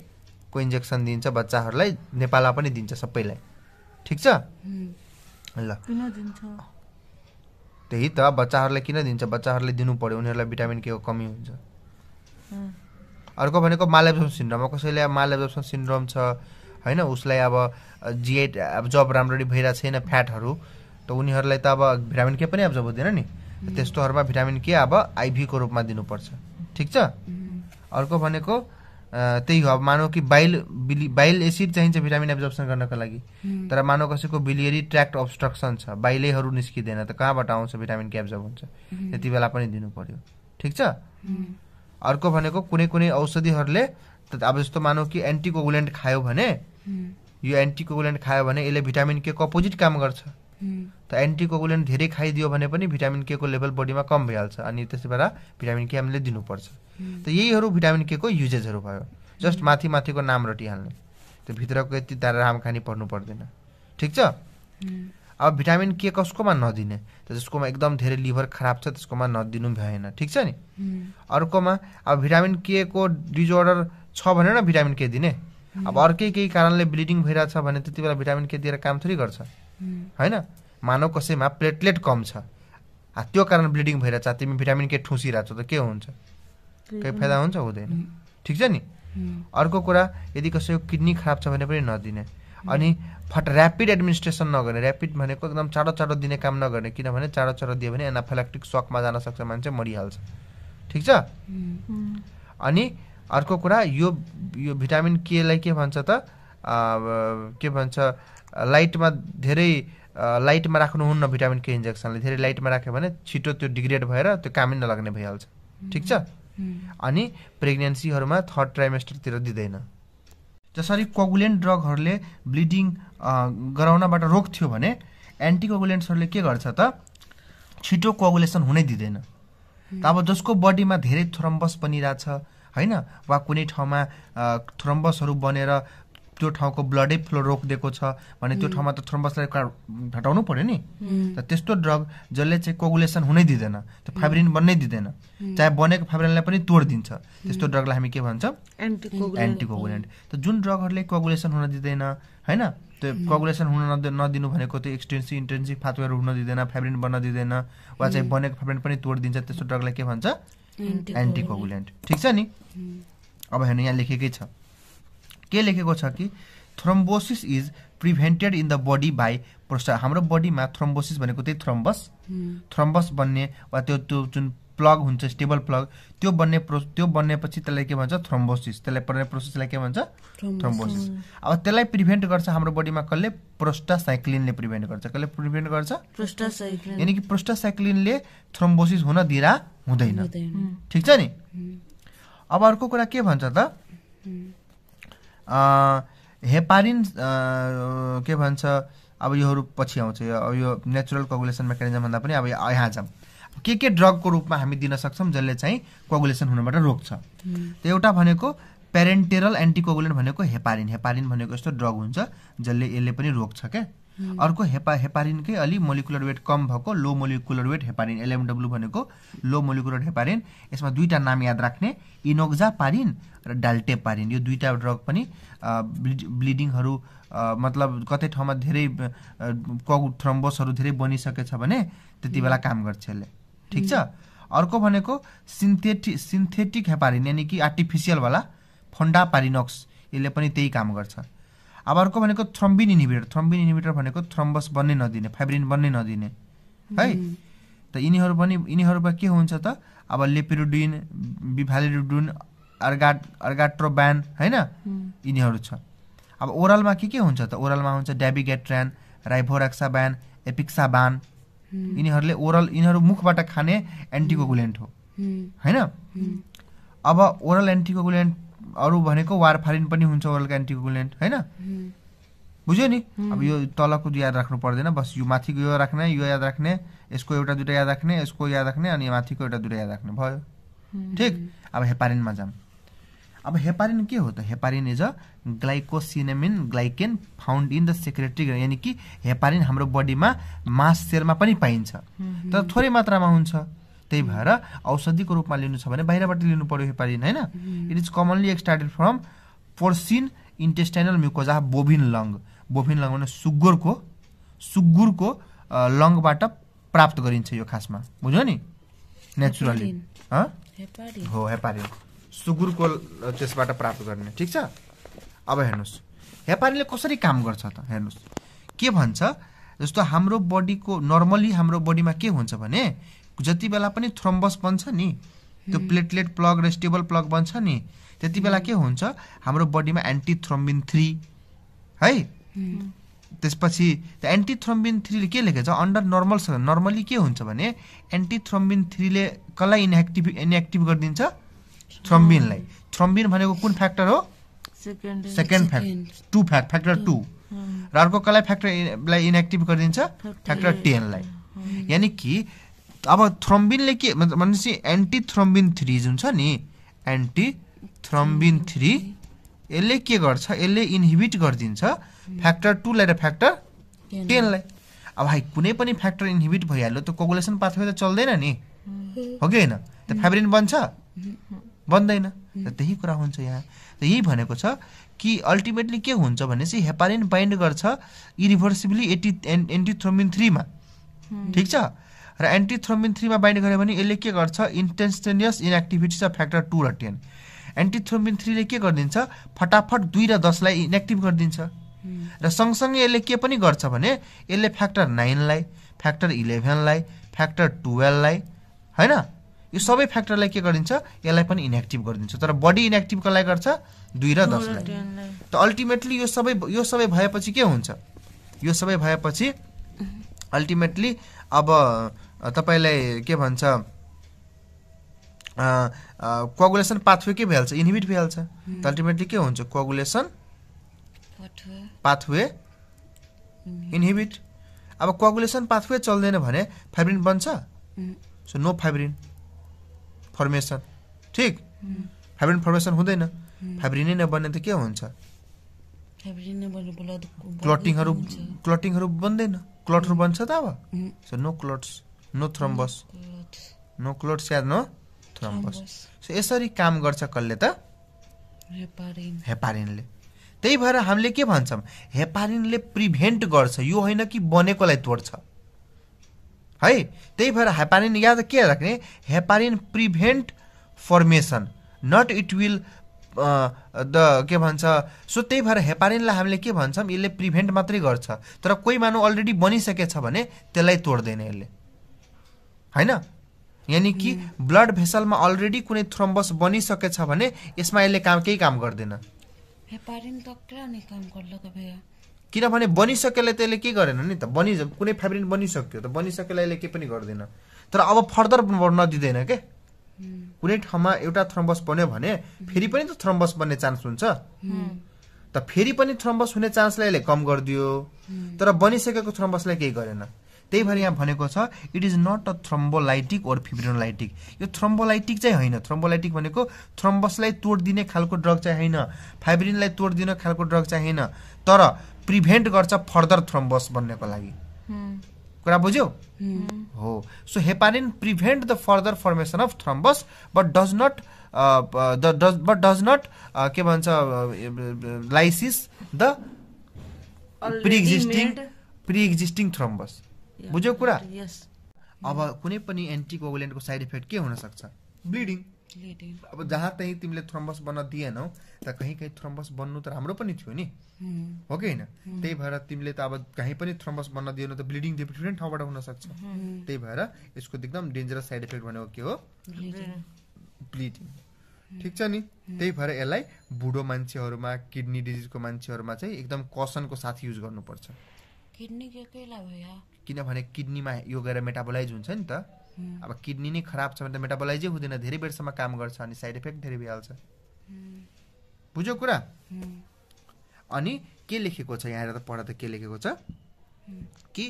को इन्जेक्सन दिन्छ बच्चाहरूलाई नेपालमा पनि दिन्छ सबैलाई ठिक छ ल त्यही त बच्चाहरूलाई किन दिन्छ बच्चाहरूले दिनु पऱ्यो उनीहरूलाई भिटामिन के को कमी हुन्छ अर्को भनेको मालेब्सम सिन्ड्रोम कसैले अब सिन्ड्रोम छ होइन उसलाई अब जिए अब जब राम्ररी भइरहेको छैन फ्याटहरू त उनीहरूलाई त अब भिटामिन के पनि एब्जर्भ हुँदैन नि त्यस्तोहरूमा भिटामिन के अब आइभीको रूपमा दिनुपर्छ ठिक छ अर्को भनेको त्यही हो अब मानव कि बाइल बिलि बाइल एसिड चाहिन्छ भिटामिन एब्जर्प्सन गर्नको लागि तर मानव कसैको बिलियरी ट्र्याक्ट अब्स्ट्रक्सन छ बाइलैहरू निस्किँदैन त कहाँबाट आउँछ भिटामिन के एब्जर्ब हुन्छ त्यति बेला पनि दिनु पर्यो ठिक छ अर्को भनेको कुनै कुनै औषधिहरूले अब जस्तो मानौ कि एन्टिकोगुलेन्ट खायो भने यो एन्टिकोगुलेन्ट खायो भने यसले भिटामिन के को अपोजिट काम गर्छ त एन्टिकोगुलेन्ट धेरै खाइदियो भने पनि भिटामिन के को लेभल बडीमा कम भइहाल्छ अनि त्यसै भएर भिटामिन के हामीले दिनुपर्छ त यहीहरू भिटामिन के को युजेजहरू भयो जस्ट माथि माथिको नाम रटिहाल्ने त्यो भित्रको यति राम रामखानी पर्नु पर्दैन ठिक छ अब भिटामिन के कसकोमा नदिने त जसकोमा एकदम धेरै लिभर खराब छ त्यसकोमा नदिनु भएन ठिक छ नि अर्कोमा अब भिटामिन के को डिजोर्डर छ भने न भिटामिन के दिने अब अर्कै केही कारणले ब्लिडिङ भइरहेछ भने त्यति बेला भिटामिन के दिएर काम थोरै गर्छ होइन मानव कसैमा प्लेटलेट कम छ त्यो कारण ब्लिडिङ भइरहेछ तिमी भिटामिन के ठुसिरहेछौ त के हुन्छ केही फाइदा हुन्छ हुँदैन ठिक छ नि अर्को कुरा यदि कसैको किडनी खराब छ भने पनि नदिने अनि फट ऱ्यापिड एडमिनिस्ट्रेसन नगर्ने ऱ्यापिड भनेको एकदम चाँडो चाँडो दिने काम नगर्ने किनभने चाँडो चाँडो दियो भने एनाफेलाक्टिक सकमा जान सक्छ मान्छे मरिहाल्छ ठिक छ अनि अर्को कुरा यो यो भिटामिन केलाई के भन्छ त के भन्छ लाइटमा धेरै लाइटमा राख्नुहुन्न भिटामिन के इन्जेक्सनले धेरै लाइटमा राख्यो भने छिटो त्यो डिग्रेड भएर त्यो कामै नलाग्ने भइहाल्छ ठिक छ अनि प्रेग्नेन्सीहरूमा थर्ड ट्राइमेस्टरतिर दिँदैन जसरी कोगुलेन्ट ड्रगहरूले ब्लिडिङ गराउनबाट रोक्थ्यो भने एन्टिकोगुलेन्ट्सहरूले के गर्छ त छिटो कोगुलेसन हुनै दिँदैन अब जसको बडीमा धेरै थ्रम्बस बनिरहेछ होइन वा कुनै ठाउँमा थ्रम्बसहरू बनेर त्यो ठाउँको ब्लडै फ्लो रोकिदिएको छ भने त्यो ठाउँमा त थ्रम्बसलाई हटाउनु पऱ्यो नि त त्यस्तो ड्रग जसले चाहिँ कोगुलेसन हुनै दिँदैन त्यो फाइब्रिन बन्नै दिँदैन चाहे बनेको फाइब्रिनलाई पनि तोडिदिन्छ त्यस्तो ड्रगलाई हामी के भन्छ एन्टिकोगुलेन्ट त जुन ड्रगहरूले कोगुलेसन हुन दिँदैन होइन त्यो कोगुलेसन हुन नदि नदिनु भनेको त्यो एक्सटेन्सिभ इन्टेन्सिभ फातुवाहरू हुन दिँदैन फाइब्रिन बन्न दिँदैन वा चाहिँ बनेको फाइब्रिन पनि तोडिदिन्छ त्यस्तो ड्रगलाई के भन्छ एन्टिकोगुलेन्ट ठिक छ नि अब हेर्नु यहाँ लेखेकै छ के लेखेको छ कि thrombosis is prevented in the body by prosta हाम्रो बडीमा थ्रोम्बोसिस भनेको त्यही थ्रम्बस थ्रम्बस बन्ने वा त्यो त्यो जुन प्लग हुन्छ स्टेबल प्लग त्यो बन्ने प्रो त्यो बन्नेपछि त्यसलाई के भन्छ थ्रोम्बोसिस त्यसलाई पर्ने प्रोसेसलाई के भन्छ थ्रोम्बोसिस अब त्यसलाई प्रिभेन्ट गर्छ हाम्रो बडीमा कसले प्रोस्टासाइक्लिनले प्रिभेन्ट गर्छ कसले प्रिभेन्ट गर्छ यानि कि प्रोस्टासाइक्लिनले थ्रोम्बोसिस हुन दिरा हुँदैन ठिक छ नि अब अर्को कुरा के भन्छ त हेपारिन के भन्छ अब योहरू पछि आउँछ यो अब यो नेचुरल कगुलेसन मेकानिजम भन्दा पनि अब यहाँ जाऊँ के के ड्रगको रूपमा हामी दिन सक्छौँ जसले चाहिँ कगुलेसन हुनबाट रोक्छ त्यो एउटा भनेको प्यारेन्टेरल एन्टिकोगुलेन्ट भनेको हेपारिन हेपारिन भनेको यस्तो ड्रग हुन्छ जसले यसले पनि रोक्छ क्या Hmm. अर्को हेपा हेपारिनकै अलि मोलिकुलर वेट कम भएको low molecular weight heparin LMW भनेको लो मोलिकुलर हेपारिन यसमा दुईवटा नाम याद राख्ने इनोक्जा पारिन र डाल्टे पारिन यो दुईवटा ड्रग पनि ब्लिडिङहरू मतलब कतै ठाउँमा धेरै कग थ्रम्बोसहरू धेरै बनिसकेछ भने त्यति बेला hmm. काम गर्छ यसले ठिक छ hmm. अर्को भनेको सिन्थेटिक सिन्थेटिक हेपारिन यानि कि आर्टिफिसियलवाला फन्डा पारिनोक्स यसले पनि त्यही काम गर्छ अब अर्को भनेको थ्रम्बिन इनिभिटर थ्रम्बिन इनिभिटर भनेको थ्रम्बस बन्नै नदिने फाइब्रिन बन्नै नदिने है त यिनीहरू पनि यिनीहरूमा के हुन्छ त अब लेपिरुडिन बिभालिरुडिन अर्गाट अर्गाट्रोब्यान होइन यिनीहरू छ अब ओरलमा के के हुन्छ त ओरलमा हुन्छ ड्याबिगेट्रान राइभोराक्साबान एपिक्साबान यिनीहरूले ओरल यिनीहरू मुखबाट खाने एन्टिकोगुलेन्ट हो होइन अब ओरल एन्टिकोगुलेन्ट अरू भनेको वारफारिन पनि हुन्छ ओरलको एन्टिकुलेन्ट होइन बुझ्यो नि अब यो तलको याद राख्नु पर्दैन बस यो माथिको यो राख्ने यो याद राख्ने यसको एउटा दुइटा याद राख्ने यसको याद राख्ने अनि माथिको एउटा दुइटा याद राख्ने भयो ठिक अब हेपारिनमा जाऊँ अब हेपारिन के हो त heparin is a glycosaminoglycan found in the secretory यानि कि हेपारिन हाम्रो बडीमा मास सेलमा पनि पाइन्छ तर थोरै मात्रामा हुन्छ त्यही भएर औषधिको रूपमा लिनु छ भने बाहिरबाट लिनु पर्यो हेपारिन होइन it is commonly extracted from porcine intestinal mucosa bovine lung bovine lung भने सुगुरको सुगुरको लङबाट प्राप्त गरिन्छ यो खासमा बुझ्यो नि नेचुरली हो हेपारिन सुगुरको त्यसबाट प्राप्त गर्ने ठिक छ अब हेर्नुहोस् हेपारिनले कसरी काम गर्छ त हेर्नुहोस् के भन्छ जस्तो हाम्रो बडीको नर्मली हाम्रो बडीमा के हुन्छ भने जति बेला पनि थ्रोम्बस बन्छ नि त्यो प्लेटलेट प्लग र स्टेबल प्लग बन्छ नि त्यति बेला के हुन्छ हाम्रो बडीमा एन्टी थ्रम्बिन थ्री है त्यसपछि त्यो एन्टी थ्रम्बिन थ्रीले के लेखेको छ अन्डर नर्मल नर्मली के हुन्छ भने एन्टी थ्रम्बिन थ्रीले कसलाई इनएक्टिभ इनएक्टिभ गरिदिन्छ थ्रम्बिनलाई थ्रोम्बिन भनेको कुन फ्याक्टर हो second factor two fact factor two र अर्को कसलाई फ्याक्टरलाई इनएक्टिभ गरिदिन्छ फ्याक्टर टेनलाई यानि कि अब थ्रम्बिनले के भनेपछि एन्टी थ्रम्बिन थ्री जुन छ नि एन्टी थ्रम्बिन थ्री यसले के गर्छ यसले इनहिबिट गरिदिन्छ फ्याक्टर टूलाई र फ्याक्टर टेनलाई अब हाई कुनै पनि फ्याक्टर इनहिबिट भइहाल्यो त कोगुलेसन पाथवे त चल्दैन नि हो कि होइन त फाइब्रिन बन्छ बन्दैन र त्यही कुरा हुन्छ यहाँ त यही भनेको छ कि अल्टिमेटली के हुन्छ भने चाहिँ हेपारिन बाइन्ड गर्छ इरिभर्सिबली एटी एन्टी थ्रोमिन थ्रीमा ठिक छ र एन्टिथ्रोमिन थ्रीमा बाइन्ड गऱ्यो भने यसले के गर्छ instantaneous inactivity of factor two र टेन एन्टिथ्रोमिन थ्रीले के गरिदिन्छ फटाफट दुई र दसलाई इनएक्टिभ गरिदिन्छ र सँगसँगै यसले के पनि गर्छ भने यसले फ्याक्टर नाइनलाई फ्याक्टर इलेभेनलाई फ्याक्टर टुवेल्भलाई होइन यो सबै फ्याक्टरलाई के गरिदिन्छ यसलाई पनि इनएक्टिभ गरिदिन्छ तर बडी इनएक्टिभ कसलाई गर्छ दुई र दसलाई त अल्टिमेटली यो सबै यो सबै भएपछि के हुन्छ यो सबै भएपछि अल्टिमेटली अब तपाईँलाई के भन्छ कोगुलेसन पाथवे के भइहाल्छ इनहिबिट भइहाल्छ त अल्टिमेटली के हुन्छ कोगुलेसन पाथवे इनहिबिट अब कोगुलेसन पाथवे चल्दैन भने फाइब्रिन बन्छ सो नो फाइब्रिन फर्मेसन ठिक फाइब्रिन फर्मेसन हुँदैन फाइब्रिनै नबन्ने त के हुन्छ क्लटिङहरू क्लटिङहरू बन्दैन क्लटहरू बन्छ त अब so no clots no thrombus no clots स्याद नो थ्रम्बस सो यसरी काम गर्छ कसले त हेपारिनले त्यही भएर हामीले के भन्छौँ हेपारिनले प्रिभेन्ट गर्छ यो होइन कि बनेकोलाई तोड्छ है त्यही भएर हेपारिन याद के राख्ने heparin prevent formation not it will the के भन्छ सो त्यही भएर हेपारिनलाई हामीले के भन्छौँ यसले प्रिभेन्ट मात्रै गर्छ तर कोही मानव अलरेडी बनिसकेछ भने त्यसलाई तोड्दैन यसले होइन यानि कि ब्लड भेसलमा अलरेडी कुनै थ्रम्बस बनिसकेछ भने यसमा यसले काम केही काम गर्दैन किनभने बनिसकेले त्यसले के गरेन नि त बनि कुनै फेब्रिन बनिसक्यो त बनिसकेलाई यसले केही पनि गर्दैन तर अब फर्दर बढ्न दिँदैन के कुनै ठाउँमा एउटा थ्रम्बस बन्यो भने फेरि पनि त थ्रम्बस बन्ने चान्स हुन्छ त फेरि पनि थ्रम्बस हुने चान्सलाई यसले कम गरिदियो तर बनिसकेको थ्रम्बसलाई केही गरेन त्यही भएर यहाँ भनेको छ it is not a thrombolytic or fibrolytic यो थ्रम्बोलाइटिक चाहिँ होइन थ्रम्बोलाइटिक भनेको थ्रम्बसलाई तोडिदिने खालको ड्रग चाहिँ होइन फाइब्रिनलाई तोडिदिने खालको ड्रग चाहिँ होइन तर प्रिभेन्ट गर्छ फर्दर थ्रम्बस बन्नेको लागि कुरा बुझ्यो हो so heparin prevent the further formation of thrombus but does not the but does not के भन्छ lysis the preexisting preexisting thrombus बुझ्यो कुरा अब कुनै पनि एन्टिकोगुलेन्टको साइड इफेक्ट के हुनसक्छ ब्लिडिङ अब जहाँ त्यहीँ तिमीले थ्रम्बस बन्न दिएनौ त कहीँ कहीँ थ्रम्बस बन्नु त राम्रो पनि थियो नि hmm. हो कि होइन hmm. त्यही भएर तिमीले त अब कहीँ पनि थ्रम्बस बन्न दिएनौ त ब्लिडिङ डिफ्रेन्ट ठाउँबाट हुनसक्छ hmm. त्यही भएर यसको एकदम डेन्जरस साइड इफेक्ट भनेको के हो ब्लिडिङ ठिक छ नि त्यही भएर यसलाई बुढो मान्छेहरूमा किडनी डिजिजको मान्छेहरूमा चाहिँ एकदम कसनको साथ युज गर्नुपर्छ किडनी के भयो किनभने किडनीमा यो गएर मेटाबोलाइज हुन्छ नि त अब किडनी नै खराब छ भने त मेटाबोलाइजै हुँदैन धेरै बेरसम्म काम गर्छ अनि साइड इफेक्ट धेरै भइहाल्छ बुझ्यो कुरा अनि के लेखेको छ यहाँनिर त पढ त के लेखेको छ कि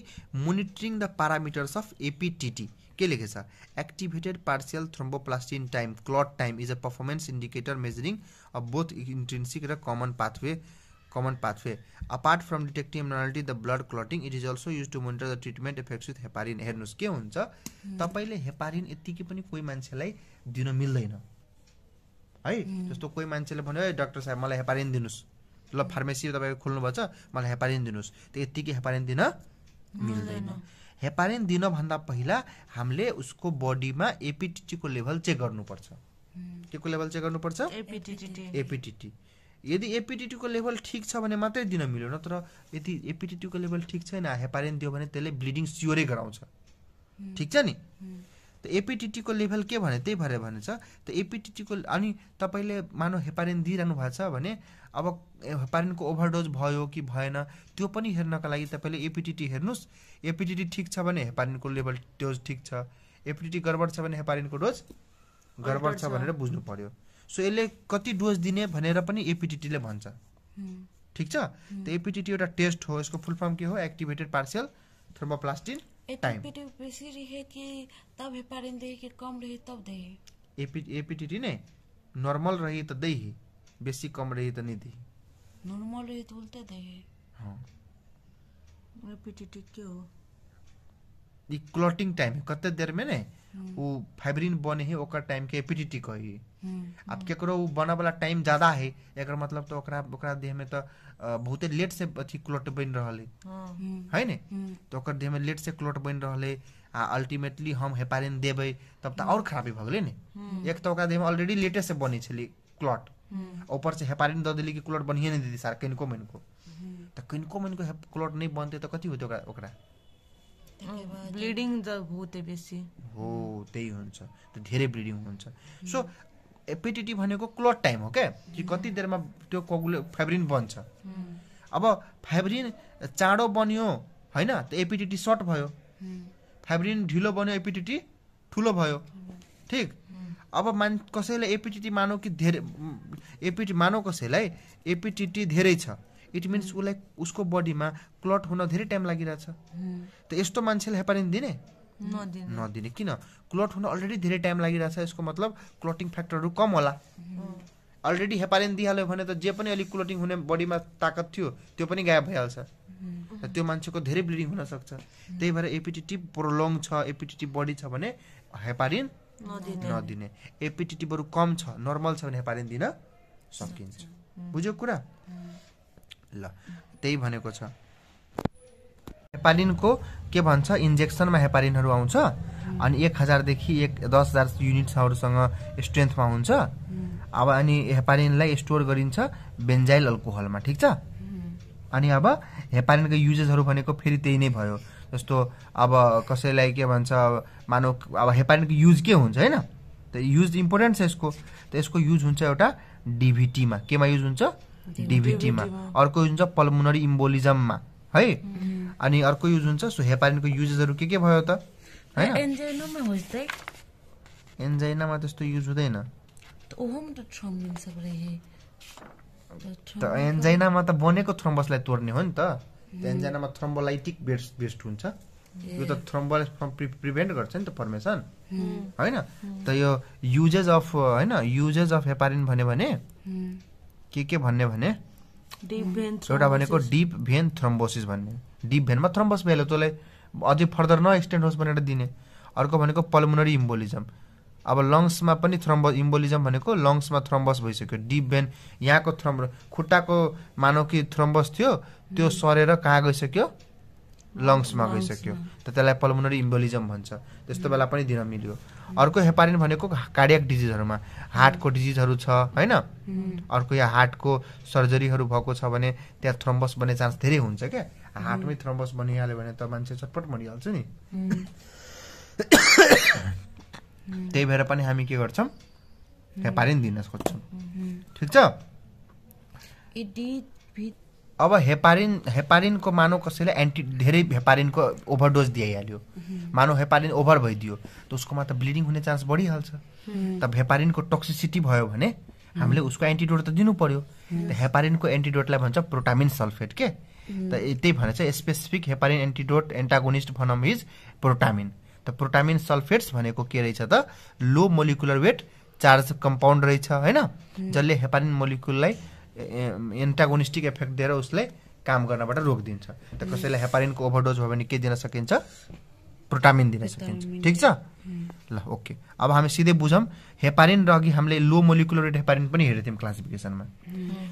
monitoring the parameters of APTT के लेखेको छ activated partial thromboplastin time clot time is a performance indicator measuring of both intrinsic र common pathway common pathway apart from detecting abnormality, the blood clotting it is also use to monitor the treatment effects with heparin हेर्नुहोस् के हुन्छ तपाईँले हेपारिन यत्तिकै पनि कोही मान्छेलाई दिन मिल्दैन है जस्तो कोही मान्छेले भन्यो है डाक्टर साहब मलाई हेपारिन दिनुहोस् ल फार्मेसी तपाईँको खोल्नुभएको छ मलाई हेपारिन दिनुहोस् त्यो यत्तिकै हेपारिन दिन मिल्दैन हेपारिन दिनभन्दा पहिला हामीले उसको बडीमा एपिटिटीको लेभल चेक गर्नुपर्छ के को लेभल चेक गर्नुपर्छ एपिटिटी एपिटिटी यदि एपिटिटीको लेभल ठिक छ भने मात्रै दिन मिल्यो तर यदि एपिटिटीको लेभल ठिक छैन हेपारिन दियो भने त्यसले ब्लिडिङ स्योरै गराउँछ ठिक छ नि त एपिटिटीको लेभल के भने त्यही भएर भनेछ त एपिटिटीको अनि तपाईँले मानव हेपारिन दिइरहनु भएको छ भने अब हेपारिनको ओभरडोज भयो कि भएन त्यो पनि हेर्नका लागि तपाईँले एपिटिटी हेर्नुहोस् एपिटिटी ठिक छ भने हेपारिनको लेभल डोज ठिक छ एपिटिटी गडबड छ भने हेपारिनको डोज गडबड छ भनेर बुझ्नु पर्यो सो यसले कति डोज दिने भनेर पनि एपिटिटीले भन्छ ठिक छ त एपिटिटी एउटा टेस्ट हो यसको फुल फर्म के हो एक्टिभेटेड पार्सियल थर्मोप्लास्टिन एपिटिटी नै नर्मल रहे त दे बेसी कम रहे त नै दी नर्मल रहे त उल्टा दे हो एपिटिटी हो क्लॉटिंग टाइम है कते देर में ने हम्म। वो फाइब्रिन बने है ओकर टाइम के एपिडिटी कही हम्म, अब हम्म। केकरो वो बना वाला टाइम ज्यादा है एकर मतलब तो ओकरा ओकरा देह में तो बहुते लेट से अच्छी क्लॉट बन रहा है हाँ। है ने तो ओकर देह में लेट से क्लॉट बन रहा है आ अल्टीमेटली हम हेपारिन देबै तब तो और खराबी भगले ने एक तो ओकरा देह में ऑलरेडी लेटे से बनी छली क्लॉट ऊपर से हेपारिन दे दिली कि क्लॉट बढ़िया नहीं दीदी सारा किनको मनको तो किनको मनको क्लॉट नहीं बनते तो कथी होते ओकरा ब्लिडिङ बेसी हो त्यही हुन्छ धेरै ब्लिडिङ हुन्छ सो एपिटिटी भनेको क्लट टाइम हो क्या कि कति देरमा त्यो कोगुले फेब्रिन बन्छ अब फेब्रिन चाँडो बन्यो होइन त एपिटिटी सर्ट भयो फेब्रिन ढिलो बन्यो एपिटिटी ठुलो भयो ठिक अब मान कसैलाई एपिटिटी मानौ कि धेरै एपिटी मानौ कसैलाई एपिटिटी धेरै छ इट मिन्स उसलाई उसको बडीमा क्लट हुन धेरै टाइम लागिरहेछ hmm. त यस्तो मान्छेले हेपारिन दिने नदिने किन क्लट हुन अलरेडी धेरै टाइम लागिरहेछ यसको मतलब क्लटिङ फ्याक्टरहरू कम होला अलरेडी hmm. हेपारिन दिइहाल्यो भने त जे पनि अलिक क्लोटिङ हुने बडीमा ताकत थियो त्यो पनि गायब भइहाल्छ hmm. र त्यो मान्छेको धेरै ब्लिडिङ हुनसक्छ त्यही भएर एपिटिटिभ प्रोलङ छ एपिटिटिभ बडी छ भने हेपारिन नदिने एपिटिटिभहरू कम छ नर्मल छ भने हेपारिन दिन सकिन्छ बुझ्यो कुरा ल त्यही भनेको छ हेपारिनको के भन्छ इन्जेक्सनमा हेपारिनहरू आउँछ अनि एक हजारदेखि एक दस हजार युनिट्सहरूसँग स्ट्रेन्थमा हुन्छ अब अनि हेपारिनलाई स्टोर गरिन्छ बेन्जाइल अल्कोहलमा ठिक छ अनि अब हेपारिनको युजेसहरू भनेको फेरि त्यही नै भयो जस्तो अब कसैलाई के भन्छ मानव अब हेपालिनको युज के हुन्छ होइन त युज इम्पोर्टेन्ट छ यसको त यसको युज हुन्छ एउटा डिभिटीमा केमा युज हुन्छ डिभिटीमा अर्को युज हुन्छ पल्मोनरी इम्बोलिजममा है अनि अर्को युज हुन्छ सो हेपारिनको युजेसहरू के के भयो त एन्जाइनामा त्यस्तो युज हुँदैन त एन्जाइनामा त बनेको थ्रम्बसलाई तोड्ने हो नि त एन्जाइनामा थ्रम्बोलाइटिक बेस्ट बेस्ट हुन्छ यो त थ्रम्बोल प्रिभेन्ट गर्छ नि त फर्मेसन होइन त यो युजेज अफ होइन युजेज अफ हेपारिन भन्यो भने के के भन्ने भने एउटा भनेको डिप भेन थ्रम्बोसिस भन्ने डिप भेनमा थ्रम्बोस भइहाल्यो तँलाई अझै फर्दर न एक्सटेन्ड होस् भनेर दिने अर्को भनेको पल्मोनरी इम्बोलिजम अब लङ्समा पनि थ्रम्ब इम्बोलिजम भनेको लङ्समा थ्रम्बस भइसक्यो डिप भेन यहाँको थ्रम्ब खुट्टाको मानव कि थ्रम्बस थियो त्यो mm-hmm. सरेर कहाँ गइसक्यो लङ्समा गइसक्यो त त्यसलाई पल्मोनरी इम्बोलिजम भन्छ त्यस्तो mm. बेला पनि दिन मिल्यो अर्को हेपारिन भनेको कार्डियक डिजिजहरूमा हार्टको डिजिजहरू mm. छ होइन mm. अर्को या हार्टको सर्जरीहरू भएको छ भने त्यहाँ थ्रम्बस बन्ने चान्स धेरै हुन्छ क्या हार्टमै थ्रम्बस बनिहाल्यो भने त मान्छे चटपट मरिहाल्छ नि [coughs] त्यही भएर पनि हामी के गर्छौँ हेपारिन दिन खोज्छौँ mm-hmm. ठिक छ अब हेपारिन हेपारिनको मानव कसैले एन्टी धेरै हेपारिनको ओभरडोज दिइहाल्यो मानव हेपारिन ओभर भइदियो त उसकोमा त ब्लिडिङ हुने चान्स बढिहाल्छ त हेपारिनको टक्सिसिटी भयो भने हामीले उसको एन्टिडोट त दिनु पर्यो त हेपारिनको एन्टिडोटलाई भन्छ प्रोटामिन सल्फेट के त त्यही भनेर चाहिँ स्पेसिफिक हेपारिन एन्टिडोट एन्टागोनिस्ट भनौँ इज प्रोटामिन त प्रोटामिन सल्फेट्स भनेको के रहेछ त low molecular weight charge compound रहेछ होइन जसले हेपारिन मोलिकुललाई एन्टागोनिस्टिक इफेक्ट दिएर उसले काम गर्नबाट रोकिदिन्छ त कसैलाई हेपारिनको ओभरडोज भयो भने के दिन सकिन्छ प्रोटामिन दिन सकिन्छ ठिक छ ल ओके अब हामी सिधै बुझौँ हेपारिन र अघि हामीले लो मोलिकुलर रेट हेपारिन पनि हेरेको थियौँ क्लासिफिकेसनमा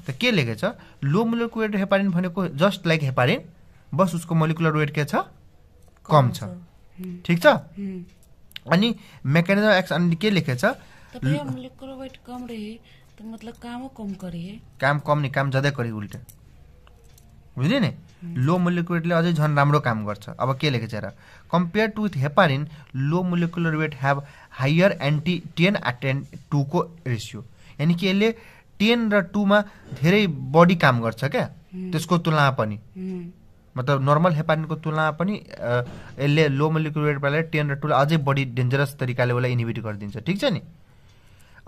त के लेखेको छ लो मोलिकुलर रेट हेपारिन भनेको जस्ट लाइक हेपारिन बस उसको मोलिकुलर वेट के छ कम छ ठिक छ अनि मेकानिजम एक्स अनि के लेखेको छ मतलब काम कम नि काम जाँदै ને કામ જ્યાદા बुझ्यो नि लो मोलिकुलरले अझै झन् राम्रो काम गर्छ अब के लेखेको छ र compare to with heparin low molecular weight have higher anti ten एटेन टूको रेसियो यानि कि यसले टेन र टूमा धेरै बढी काम गर्छ क्या त्यसको तुलना पनि मतलब नर्मल हेपारिनको तुलना पनि यसले लो मोलिकुलर वेटलाई टेन र टूलाई अझै बढी डेन्जरस तरिकाले उसलाई इनिभिट गरिदिन्छ ठिक छ नि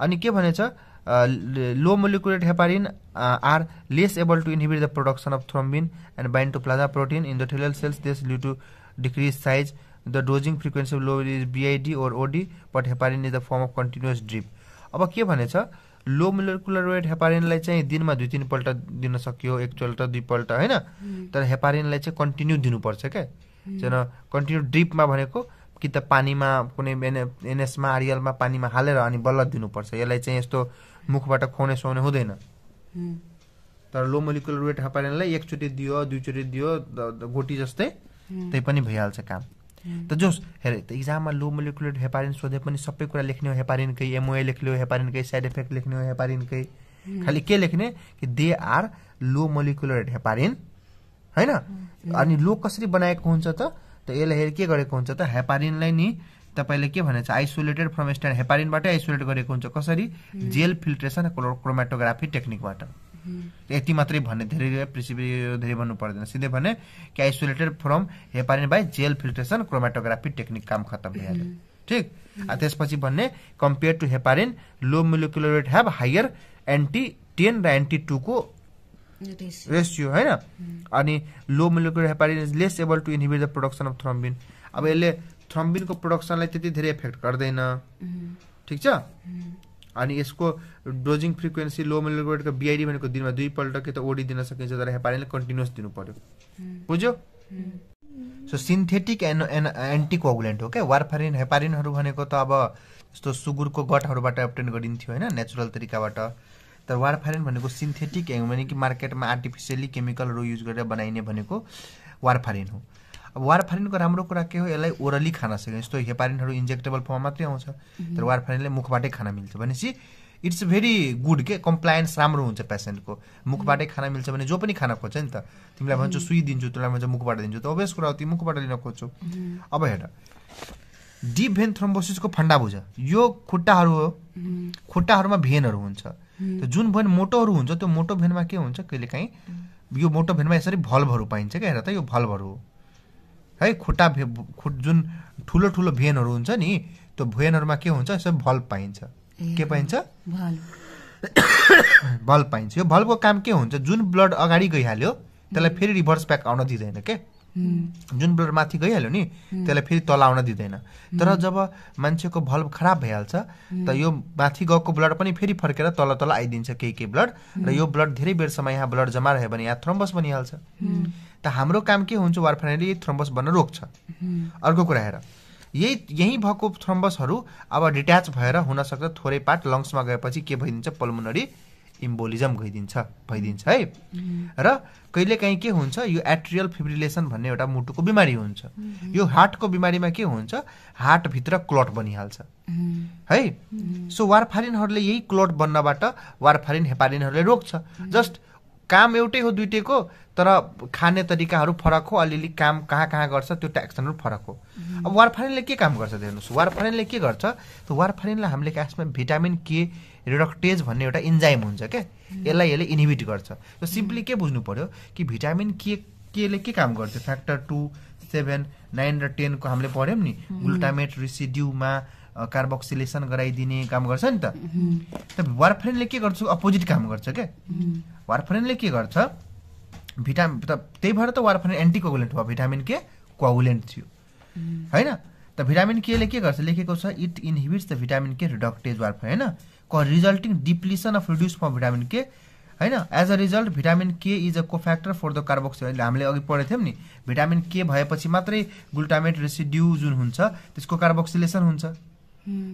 अनि के भनेछ low molecular heparin are less able to inhibit the production of thrombin and bind to plasma protein in the endothelial cells this due to decrease size the dosing frequency of low is BID or OD but heparin is the form of continuous drip अब के भनेछ लो मोलिकुलर वेट हेपारिनलाई चाहिँ दिनमा दुई तिनपल्ट दिन सकियो एकचोल्ट दुईपल्ट होइन तर हेपारिनलाई चाहिँ कन्टिन्यू दिनुपर्छ क्या कन्टिन्यू ड्रिपमा भनेको कि त पानीमा कुनै एनएसमा आरियलमा पानीमा हालेर अनि बल्ल दिनुपर्छ यसलाई चाहिँ यस्तो मुखबाट खुवाउने सुहाउने हुँदैन तर लो मोलिकुलर वेट हेपारिनलाई एकचोटि दियो दुईचोटि दियो गोटी जस्तै त्यही पनि भइहाल्छ काम त जोस् हेर इक्जाममा लो मोलिकुलर हेपारिन सोधे पनि सबै कुरा लेख्ने हो हेपारिनकै एमओए लेख्ने हो हेपारिनकै साइड इफेक्ट लेख्ने हो हेपारिनकै खालि के लेख्ने कि they are low molecular heparin होइन अनि लो कसरी बनाएको हुन्छ त त यसले हेर के गरेको हुन्छ त हेपारिनलाई नि तपाईँले के भनेको छ आइसोलेटेड फ्रम स्ट्यान्ड हेपारिनबाटै आइसोलेट गरेको हुन्छ कसरी जेल फिल्ट्रेसन क्रोमाटोग्राफी टेक्निकबाट यति मात्रै भन्ने धेरै पृथ्वी धेरै भन्नु पर्दैन सिधै भने कि isolated from heparin by gel filtration chromatography technique काम खत्तम भइहाल्यो ठिक त्यसपछि भन्ने compare to heparin low molecular weight have higher anti ten र एन्टी टूको रेसियो होइन अनि low molecular heparin is less able to inhibit the production of thrombin अब यसले थ्रम्बिनको प्रोडक्सनलाई त्यति धेरै इफेक्ट गर्दैन ठिक छ अनि यसको डोजिङ फ्रिक्वेन्सी लो मोलिकुलरको बिआइडी भनेको दिनमा दुईपल्ट के त ओडी दिन सकिन्छ तर हेपारिनले कन्टिन्युस दिनु पर्यो बुझ्यो so synthetic an an anticoagulant हो क्या वारफारिन हेपारिनहरू भनेको त अब यस्तो सुगुरको गटहरूबाट एप्टेन गरिन्थ्यो होइन नेचुरल तरिकाबाट तर वारफारिन भनेको सिन्थेटिक भने कि मार्केटमा आर्टिफिसियली केमिकलहरू युज गरेर बनाइने भनेको वारफारिन हो अब वारफारिनको राम्रो कुरा के हो यसलाई ओरली खान सकिन्छ यस्तो हेपारिनहरू इन्जेक्टेबल फर्म मात्रै आउँछ तर वारफारिनले मुखबाटै खाना मिल्छ भनेपछि इट्स भेरी गुड के कम्प्लायन्स राम्रो हुन्छ पेसेन्टको मुखबाटै खाना मिल्छ भने जो पनि खाना खोज्छ नि त तिमीलाई भन्छौ सुई दिन्छु तिमीलाई भन्छ मुखबाट दिन्छु त अभियस कुरा हो तिमी मुखबाट लिन खोज्छौ अब हेर डिप भेन थ्रोम्बोसिसको फन्डा बुझ यो खुट्टाहरू हो खुट्टाहरूमा भेनहरू हुन्छ त्यो जुन भेन मोटोहरू हुन्छ त्यो मोटो भेनमा के हुन्छ कहिलेकाहीँ यो मोटो भेनमा यसरी भल्भहरू पाइन्छ क्या हेर त यो भल्भहरू है खुट्टा भे खुट जुन ठुलो ठुलो भेनहरू हुन्छ नि त्यो भेनहरूमा के हुन्छ यसरी भल्भ पाइन्छ के पाइन्छ भल्भ [coughs] पाइन्छ यो भल्भको काम के हुन्छ जुन ब्लड अगाडि गइहाल्यो त्यसलाई फेरि रिभर्स प्याक आउन दिँदैन के जुन ब्लड माथि गइहाल्यो नि त्यसलाई फेरि तल आउन दिँदैन तर जब मान्छेको भल्भ खराब भइहाल्छ त यो माथि गएको ब्लड पनि फेरि फर्केर तल तल आइदिन्छ केही केही ब्लड र यो ब्लड धेरै बेरसम्म यहाँ ब्लड जमा रह्यो भने यहाँ थ्रम्बस बनिहाल्छ त हाम्रो काम के हुन्छ वारफारिनले यही थ्रम्बस बन्न रोक्छ अर्को कुरा हेर यही यहीँ भएको थ्रम्बसहरू अब डिट्याच भएर हुनसक्छ थोरै पार्ट लङ्समा गएपछि के भइदिन्छ पल्मोनरी इम्बोलिजम भइदिन्छ भइदिन्छ है mm-hmm. र कहिलेकाहीँ के हुन्छ यो एट्रियल फिब्रिलेसन भन्ने एउटा मुटुको बिमारी हुन्छ mm-hmm. यो हार्टको बिमारीमा के हुन्छ हार्टभित्र क्लट बनिहाल्छ mm-hmm. है सो वारफारिनहरूले यही क्लट बन्नबाट वारफारिन हेपारिनहरूले रोक्छ जस्ट काम एउटै हो दुइटैको तर खाने तरिकाहरू फरक हो अलिअलि काम कहाँ कहाँ गर्छ त्यो ट्याक्सनहरू फरक हो अब वारफारिनले के काम गर्छ हेर्नुहोस् वारफारिनले के गर्छ वारफारिनलाई हामीले खासमा भिटामिन के रिडक्टेज भन्ने एउटा इन्जाइम हुन्छ क्या यसलाई यसले इन्हिबिट गर्छ र सिम्पली hmm. के बुझ्नु पऱ्यो कि भिटामिन के केले के काम गर्थ्यो फ्याक्टर टू सेभेन नाइन र टेनको हामीले पढ्यौँ नि ग्लुटामेट रिसिड्युमा कार्बोक्सिलेसन गराइदिने काम गर्छ नि त hmm. त के गर्छ अपोजिट काम गर्छ क्या वारफ्रेनले hmm. के गर्छ भिटामिन त त्यही भएर त एन्टी एन्टिकोगुलेन्ट भयो भिटामिन के कोगुलेन्ट थियो होइन त भिटामिन केले के गर्छ लेखेको छ it inhibits the vitamin K reductase warfarin होइन resulting depletion of reduce for vitamin K होइन as a result vitamin K is a cofactor for the carboxyl हामीले अघि पढेको थियौँ नि भिटामिन के भएपछि मात्रै ग्लुटामेट रेसिड्यु जुन हुन्छ त्यसको कार्बोक्सिलेसन हुन्छ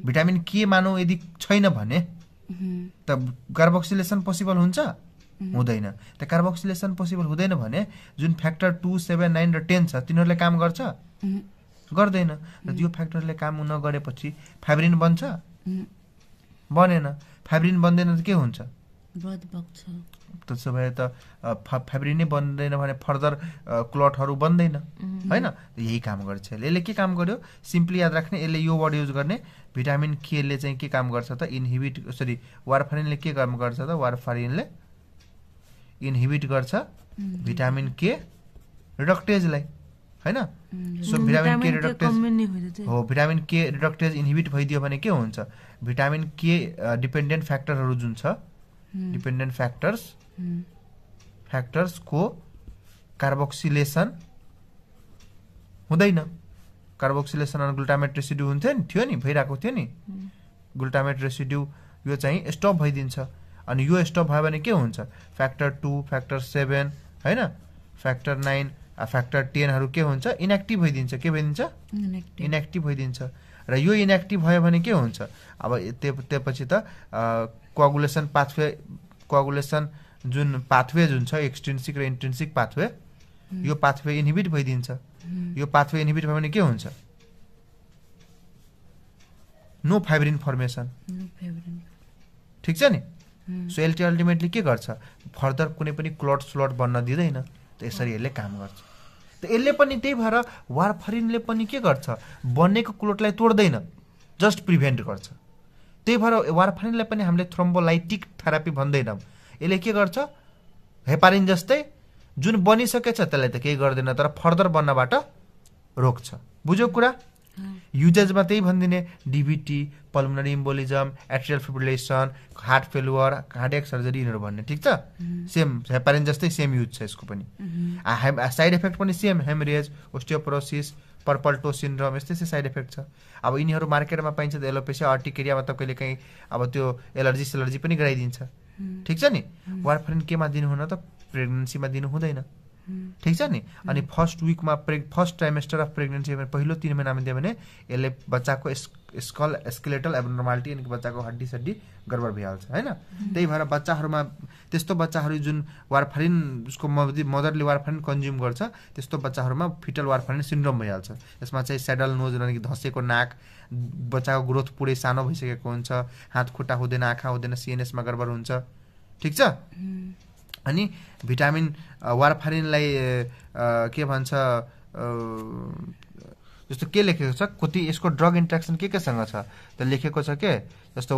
भिटामिन के मानौँ यदि छैन भने त कार्बोक्सिलेसन पोसिबल हुन्छ हुँदैन त कार्बोक्सिलेसन पोसिबल हुँदैन भने जुन फ्याक्टर टू सेभेन नाइन र टेन छ तिनीहरूले काम गर्छ गर्दैन र यो फ्याक्टरले काम नगरेपछि फाइब्रिन बन्छ बनेन फाइब्रिन बन्दैन त के हुन्छ त्यसो भए त फ्याब्रिक नै बन्दैन भने फर्दर क्लटहरू बन्दैन होइन यही काम गर्छ यसले यसले के काम गर्यो सिम्पली याद राख्ने यसले यो वर्ड युज गर्ने भिटामिन केले चाहिँ के काम गर्छ त इन्हिबिट सरी वारफारिनले के काम गर्छ त वारफारिनले इन्हिबिट गर्छ भिटामिन के रिडक्टेजलाई होइन सो भिटामिन के रिडक्टेज हो भिटामिन के रिडक्टेज इन्हिबिट भइदियो भने के हुन्छ भिटामिन के डिपेन्डेन्ट फ्याक्टरहरू जुन छ डिपेन्डेन्ट फ्याक्टर्स फ्याक्टर्सको कार्बोक्सिलेसन हुँदैन कार्बोक्सिलेसन अनि ग्लुटामेट रेसिड्यू हुन्थ्यो नि थियो नि भइरहेको थियो नि ग्लुटामेट mm. रेसिड्यू यो चाहिँ स्टप भइदिन्छ अनि यो स्टप भयो भने के हुन्छ फ्याक्टर टू फ्याक्टर सेभेन होइन फ्याक्टर नाइन फ्याक्टर टेनहरू के हुन्छ इनएक्टिभ भइदिन्छ के भइदिन्छ इनएक्टिभ भइदिन्छ र यो इनएक्टिभ भयो भने के हुन्छ अब त्यो त्योपछि त कोगुलेसन पाथवे कोगुलेसन जुन पाथवे जुन छ एक्सटेन्सिक र इन्टेन्सिक पाथवे यो पाथवे इनहिबिट भइदिन्छ यो पाथवे इनहिबिट भयो भने के हुन्छ नो फाइब्रिन फर्मेसन ठिक छ नि सो एलटी अल्टिमेटली के गर्छ फर्दर कुनै पनि क्लट स्लट बन्न दिँदैन त्यसरी यसरी यसले काम गर्छ यसले पनि त्यही भएर वारफरिनले पनि के गर्छ बनेको क्लोटलाई तोड्दैन जस्ट प्रिभेन्ट गर्छ त्यही भएर वारफरिनलाई पनि हामीले थ्रोम्बोलाइटिक थेरापी भन्दैनौँ यसले के गर्छ हेपारिन जस्तै जुन बनिसकेछ त्यसलाई त केही गर्दैन तर फर्दर बन्नबाट रोक्छ बुझ्यो कुरा युजेजमा त्यही भनिदिने डिबिटी pulmonary embolism atrial fibrillation heart failure cardiac surgery यिनीहरू भन्ने ठिक छ सेम mm-hmm. हेपारिन जस्तै सेम युज छ यसको पनि साइड mm-hmm. इफेक्ट पनि same haemorrhage osteoporosis purple toe syndrome यस्तै यस्तै साइड इफेक्ट छ अब यिनीहरू मार्केटमा पाइन्छ त एलोपेसिया अर्टिकेरियामा त कहिले काहीँ अब त्यो एलर्जी सेलर्जी पनि गराइदिन्छ mm-hmm. ठिक छ नि वार्फरिन केमा दिनुहुन त प्रेग्नेन्सीमा दिनु हुँदैन ठिक छ नि अनि फर्स्ट विकमा प्रेग फर्स्ट ट्राइमेस्टर अफ प्रेग्नेन्सी पहिलो तिन महिनामा दियो भने यसले बच्चाको स्कल स्केलेटल एबनर्मालिटी अनि बच्चाको हड्डी सड्डी गडबड भइहाल्छ होइन त्यही भएर बच्चाहरूमा त्यस्तो बच्चाहरू जुन वारफारिन उसको मदरले वारफारिन कन्ज्युम गर्छ त्यस्तो बच्चाहरूमा फिटल वारफारिन सिन्ड्रोम भइहाल्छ यसमा चाहिँ सेडल नोज अनि धसेको नाक बच्चाको ग्रोथ पुरै सानो भइसकेको हुन्छ हात खुट्टा हुँदैन आँखा हुँदैन सिएनएसमा गडबड हुन्छ ठिक छ अनि भिटामिन वारफारिनलाई के भन्छ जस्तो के लेखेको छ कति यसको ड्रग इन्ट्रेक्सन के केसँग छ त लेखेको छ के जस्तो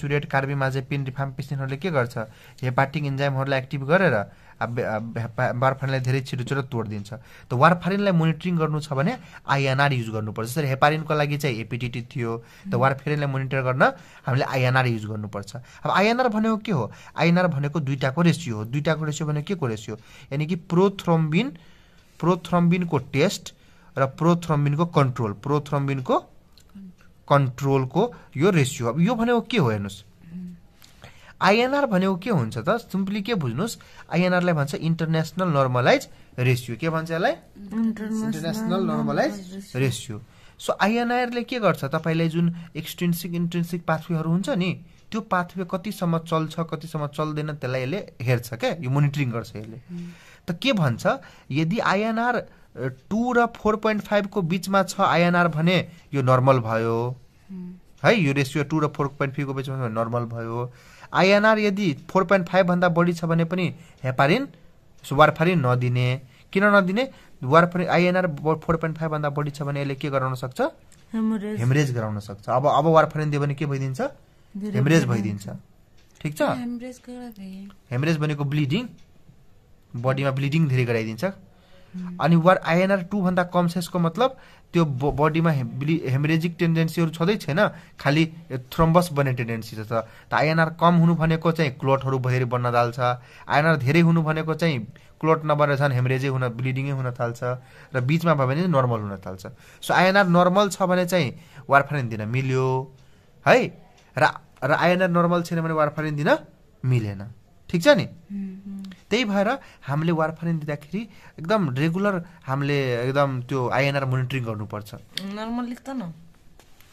चुरेट कार्बी माझे पिन रिफाम पिसिनहरूले के गर्छ हेपाटिक इन्जाइमहरूलाई एक्टिभ गरेर वारफारिनलाई धेरै छिटो छिटो तोडिदिन्छ त वारफारिनलाई मोनिटरिङ गर्नु छ भने आइएनआर युज गर्नुपर्छ जसरी हेपारिनको लागि चाहिँ एपिटिटी थियो त वारफेरिनलाई मोनिटर गर्न हामीले आइएनआर युज गर्नुपर्छ अब आइएनआर भनेको के हो आइएनआर भनेको दुईवटाको रेसियो हो दुईवटाको रेसियो भनेको के को रेसियो यानि कि प्रोथ्रोम्बिन प्रोथ्रोम्बिनको टेस्ट र प्रोथ्रोम्बिनको कन्ट्रोल प्रोथ्रोम्बिनको कन्ट्रोलको यो रेसियो अब यो भनेको के हो हेर्नुहोस् आइएनआर भनेको के हुन्छ त सिम्पली के बुझ्नुहोस् आइएनआरलाई भन्छ इन्टरनेसनल नर्मलाइज रेसियो के भन्छ यसलाई इन्टरनेसनल नर्मलाइज रेसियो सो आइएनआरले के गर्छ तपाईँलाई जुन एक्सटेन्सिक इन्ट्रेन्सिक पाथवेहरू हुन्छ नि त्यो पाथवे कतिसम्म चल्छ कतिसम्म चल्दैन त्यसलाई यसले हेर्छ क्या यो मोनिटरिङ गर्छ यसले त के भन्छ यदि आइएनआर टू र फोर पोइन्ट फाइभको बिचमा छ आइएनआर भने यो नर्मल भयो है यो रेसियो टू र फोर पोइन्ट फाइभको बिचमा नर्मल भयो आइएनआर यदि फोर पोइन्ट फाइभभन्दा बढी छ भने पनि हेपारिन वारफारिन नदिने किन नदिने वारफारिन आइएनआर फोर पोइन्ट फाइभभन्दा बढी छ भने यसले के गराउन सक्छ हेमरेज गराउन सक्छ अब अब वारफारिन दियो भने के भइदिन्छ हेमरेज भइदिन्छ ठिक छ हेमरेज भनेको ब्लिडिङ बडीमा ब्लिडिङ धेरै गराइदिन्छ अनि वान आइएनआर टूभन्दा कम सेसको मतलब त्यो बडीमा ब्लि हेमरेजिक टेन्डेन्सीहरू छँदै छैन खालि थ्रम्बस बन्ने टेन्डेन्सी छ त आइएनआर कम हुनु भनेको चाहिँ क्लोटहरू धेरै बन्न थाल्छ आइएनआर धेरै हुनु भनेको चाहिँ क्लोट नबनेर झन् हेमरेजै हुन ब्लिडिङै हुन थाल्छ र बिचमा भयो भने नर्मल हुन थाल्छ सो आइएनआर नर्मल छ भने चाहिँ वारफारिन दिन मिल्यो है र र आइएनआर नर्मल छैन भने वारफारिन दिन मिलेन ठिक छ नि त्यही भएर हामीले वार्फरिन दिँदाखेरि एकदम रेगुलर हामीले एकदम त्यो आइएनआर मोनिटरिङ गर्नुपर्छ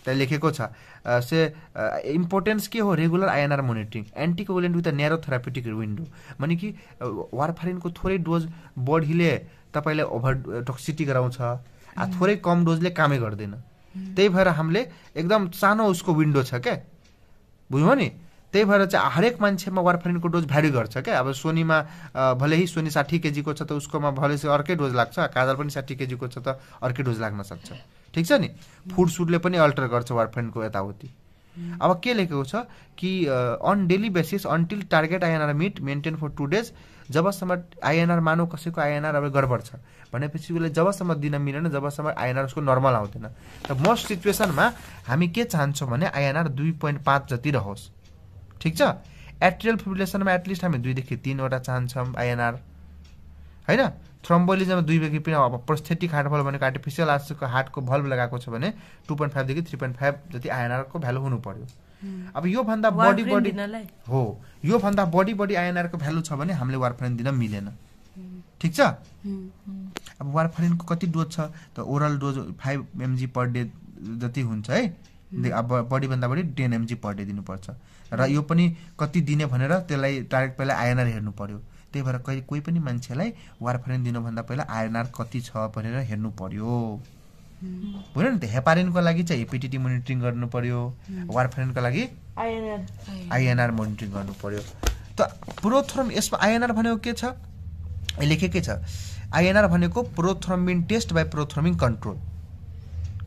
त्यहाँ लेखेको छ से इम्पोर्टेन्स के हो regular INR monitoring anticoagulant with a narrow therapeutic window माने कि वारफारिनको थोरै डोज बढीले तपाईँलाई ओभर टक्सिटी गराउँछ थोरै कम डोजले कामै गर्दैन त्यही भएर हामीले एकदम सानो उसको विन्डो छ क्या बुझ्यौँ नि त्यही भएर चाहिँ हरेक मान्छेमा वारफरिनको डोज भ्यारी गर्छ क्या अब सोनीमा भले ही सोनी साठी केजीको छ त उसकोमा भले अर्कै डोज लाग्छ काजल पनि साठी केजीको छ त अर्कै डोज लाग्न सक्छ ठिक छ नि फुड सुडले पनि अल्टर गर्छ वारफरिनको यताउति अब के लेखेको छ कि on daily basis until target INR meet maintain for two days जबसम्म आइएनआर मानौ कसैको आइएनआर अब गडबड छ भनेपछि उसले जबसम्म दिन मिलेन जबसम्म आइएनआर उसको नर्मल आउँदैन त मोस्ट सिचुएसनमा हामी के चाहन्छौँ भने आइएनआर दुई पोइन्ट पाँच जति रहोस् ठिक छ एट्रियल फिब्रिलेसनमा एटलिस्ट हामी दुईदेखि तिनवटा चाहन्छौँ आइएनआर होइन थ्रम्बोलिजममा दुई पनि अब प्रोस्थेटिक हार्ट भल भनेको आर्टिफिसियल आर्सको हार्टको भल्भ लगाएको छ भने टू पोइन्ट फाइभदेखि थ्री पोइन्ट फाइभ जति आइएनआरको भ्यालु हुनु पर्यो अब योभन्दा बडी बडी हो योभन्दा बडी बडी आइएनआरको भ्यालु छ भने हामीले वारफरेन दिन मिलेन ठिक छ अब वार्फरिनको कति डोज छ त oral dose five mg per day जति हुन्छ है अब बढीभन्दा बढी टेन एमजी पर डे दिनुपर्छ र यो पनि कति दिने भनेर त्यसलाई डाइरेक्ट पहिला आइएनआर हेर्नु पर्यो त्यही भएर कहिले कोही पनि मान्छेलाई वारफारिन दिनुभन्दा पहिला आइएनआर कति छ भनेर हेर्नु पर्यो होइन नि त हेपारिनको लागि चाहिँ हेपिटिटी मोनिटरिङ गर्नु पर्यो वारफारिनको लागि आइएनआर मोनिटरिङ गर्नु पर्यो त प्रोथ्रम यसमा आइएनआर भनेको के छ लेखेकै छ आइएनआर भनेको prothrombin test by prothrombin control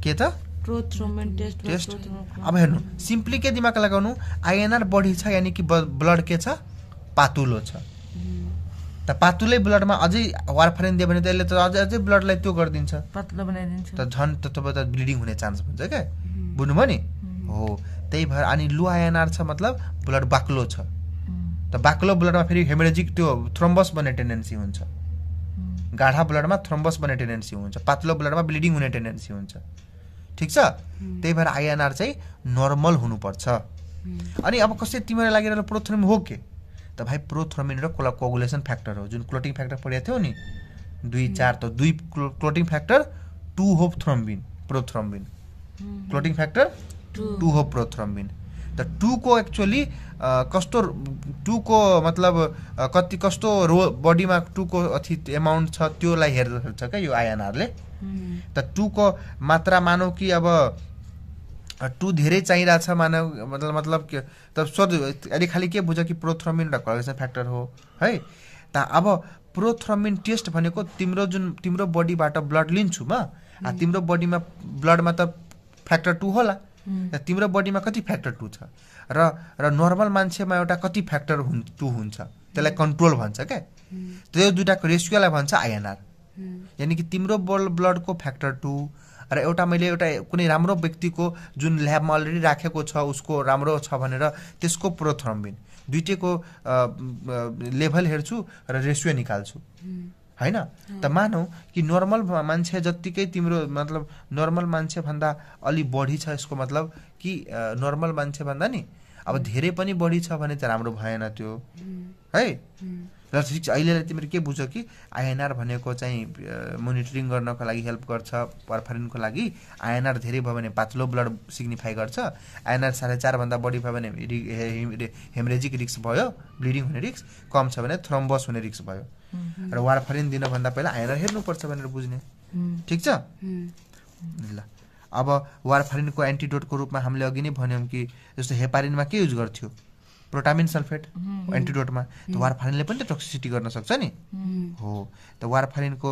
के त टेस्ट mm-hmm. अब हेर्नु सिम्पली के दिमाग लगाउनु आइएनआर बढी छ यानि कि ब्लड के छ पातुलो छ mm-hmm. त पातुलै ब्लडमा अझै वारफारिन दियो भने त्यसले त अझै अझै ब्लडलाई त्यो गरिदिन्छ त झन् त तपाईँ त ब्लिडिङ हुने चान्स हुन्छ क्या mm-hmm. बुझ्नुभयो नि हो त्यही भएर अनि लो आइएनआर छ मतलब ब्लड बाक्लो छ त बाक्लो ब्लडमा फेरि हेमेरेजिक त्यो थ्रोम्बस बन्ने टेन्डेन्सी हुन्छ गाढा ब्लडमा थ्रोम्बस बन्ने टेन्डेन्सी हुन्छ पातलो ब्लडमा ब्लिडिङ हुने टेन्डेन्सी हुन्छ ठिक छ त्यही भएर आइएनआर चाहिँ नर्मल हुनुपर्छ अनि अब कसै तिमीलाई लागिरहेको प्रोथ्रोमिन हो के त भाइ प्रोथ्रोमिन र कोला कोगुलेसन फ्याक्टर हो जुन क्लोटिङ फ्याक्टर पढिएको थियो नि दुई चार त दुई क्लोटिङ फ्याक्टर टु होप thrombin prothrombin clotting factor two होप प्रोथ्रोम्बिन त टुको एक्चुअली कस्तो टुको मतलब कति कस्तो रो बडीमा टुको अथि एमाउन्ट छ त्योलाई हेर्दाखेरि छ क्या यो आइएनआरले त टुको मात्रा मानौ कि अब टु धेरै चाहिरहेछ मानव मतलब मतलब त सोध अहिले खालि के बुझ कि प्रोथ्रमिन एउटा कलेक्सन फ्याक्टर हो है त अब प्रोथ्रोमिन टेस्ट भनेको तिम्रो जुन तिम्रो बडीबाट ब्लड लिन्छु म तिम्रो बडीमा ब्लडमा त फ्याक्टर टू होला तिम्रो बडीमा कति फ्याक्टर टू छ र र नर्मल मान्छेमा एउटा कति फ्याक्टर हुन् टू हुन्छ त्यसलाई कन्ट्रोल भन्छ क्या त्यो दुइटाको रेसियोलाई भन्छ आइएनआर यानि कि तिम्रो बल ब्लडको फ्याक्टर टू र एउटा मैले एउटा कुनै राम्रो व्यक्तिको जुन ल्याबमा अलरेडी राखेको छ उसको राम्रो छ भनेर त्यसको प्रोथ्रम्बिन दुइटैको लेभल हेर्छु र रेसियो निकाल्छु होइन त मानौ कि नर्मल मान्छे जत्तिकै तिम्रो मतलब नर्मल मान्छे भन्दा अलि बढी छ यसको मतलब कि नर्मल मान्छे भन्दा नि अब धेरै पनि बढी छ भने त राम्रो भएन त्यो है र शिक्षा अहिलेलाई तिमीहरू के बुझ्यौ कि आइएनआर भनेको चाहिँ मोनिटरिङ गर्नको लागि हेल्प गर्छ पर्फरिनको लागि आइएनआर धेरै भयो भने पातलो ब्लड सिग्निफाई गर्छ आइएनआर साढे चारभन्दा बढी भयो भने हेमरेजिक रिक्स भयो ब्लिडिङ हुने रिक्स कम छ भने थ्रम्बस हुने रिक्स भयो र वारफरिन दिनुभन्दा पहिला आइएनआर हेर्नुपर्छ भनेर बुझ्ने ठिक छ ल अब वारफरिनको एन्टिडोटको रूपमा हामीले अघि नै भन्यौँ कि जस्तो हेपारिनमा के युज गर्थ्यो प्रोटामिन सल्फेट एन्टिडोटमा त वारफारिनले पनि त टक्सिसिटी गर्न सक्छ नि हो त वारफारिनको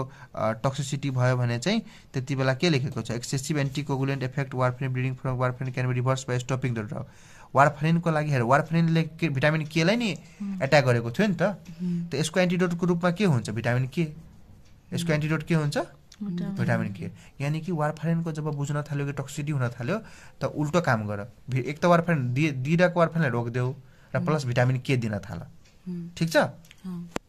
टक्सिसिटी भयो भने चाहिँ त्यति बेला के लेखेको छ excessive anticoagulant effect warfarin bleeding from warfarin can be reverse by stopping the drug वारफारिनको लागि हेर वारफारिनले के भिटामिन केलाई नि एट्याक गरेको थियो नि त यसको एन्टिडोटको रूपमा के हुन्छ भिटामिन के यसको एन्टिडोट के हुन्छ भिटामिन के यानि कि वारफारिनको जब बुझ्न थाल्यो कि टक्सिसिटी हुन थाल्यो त उल्टो काम गर एक त वारफारिन दिइरहेको वारफारिनलाई रोकिदेऊ र प्लस भिटामिन के दिन थाल ठिक छ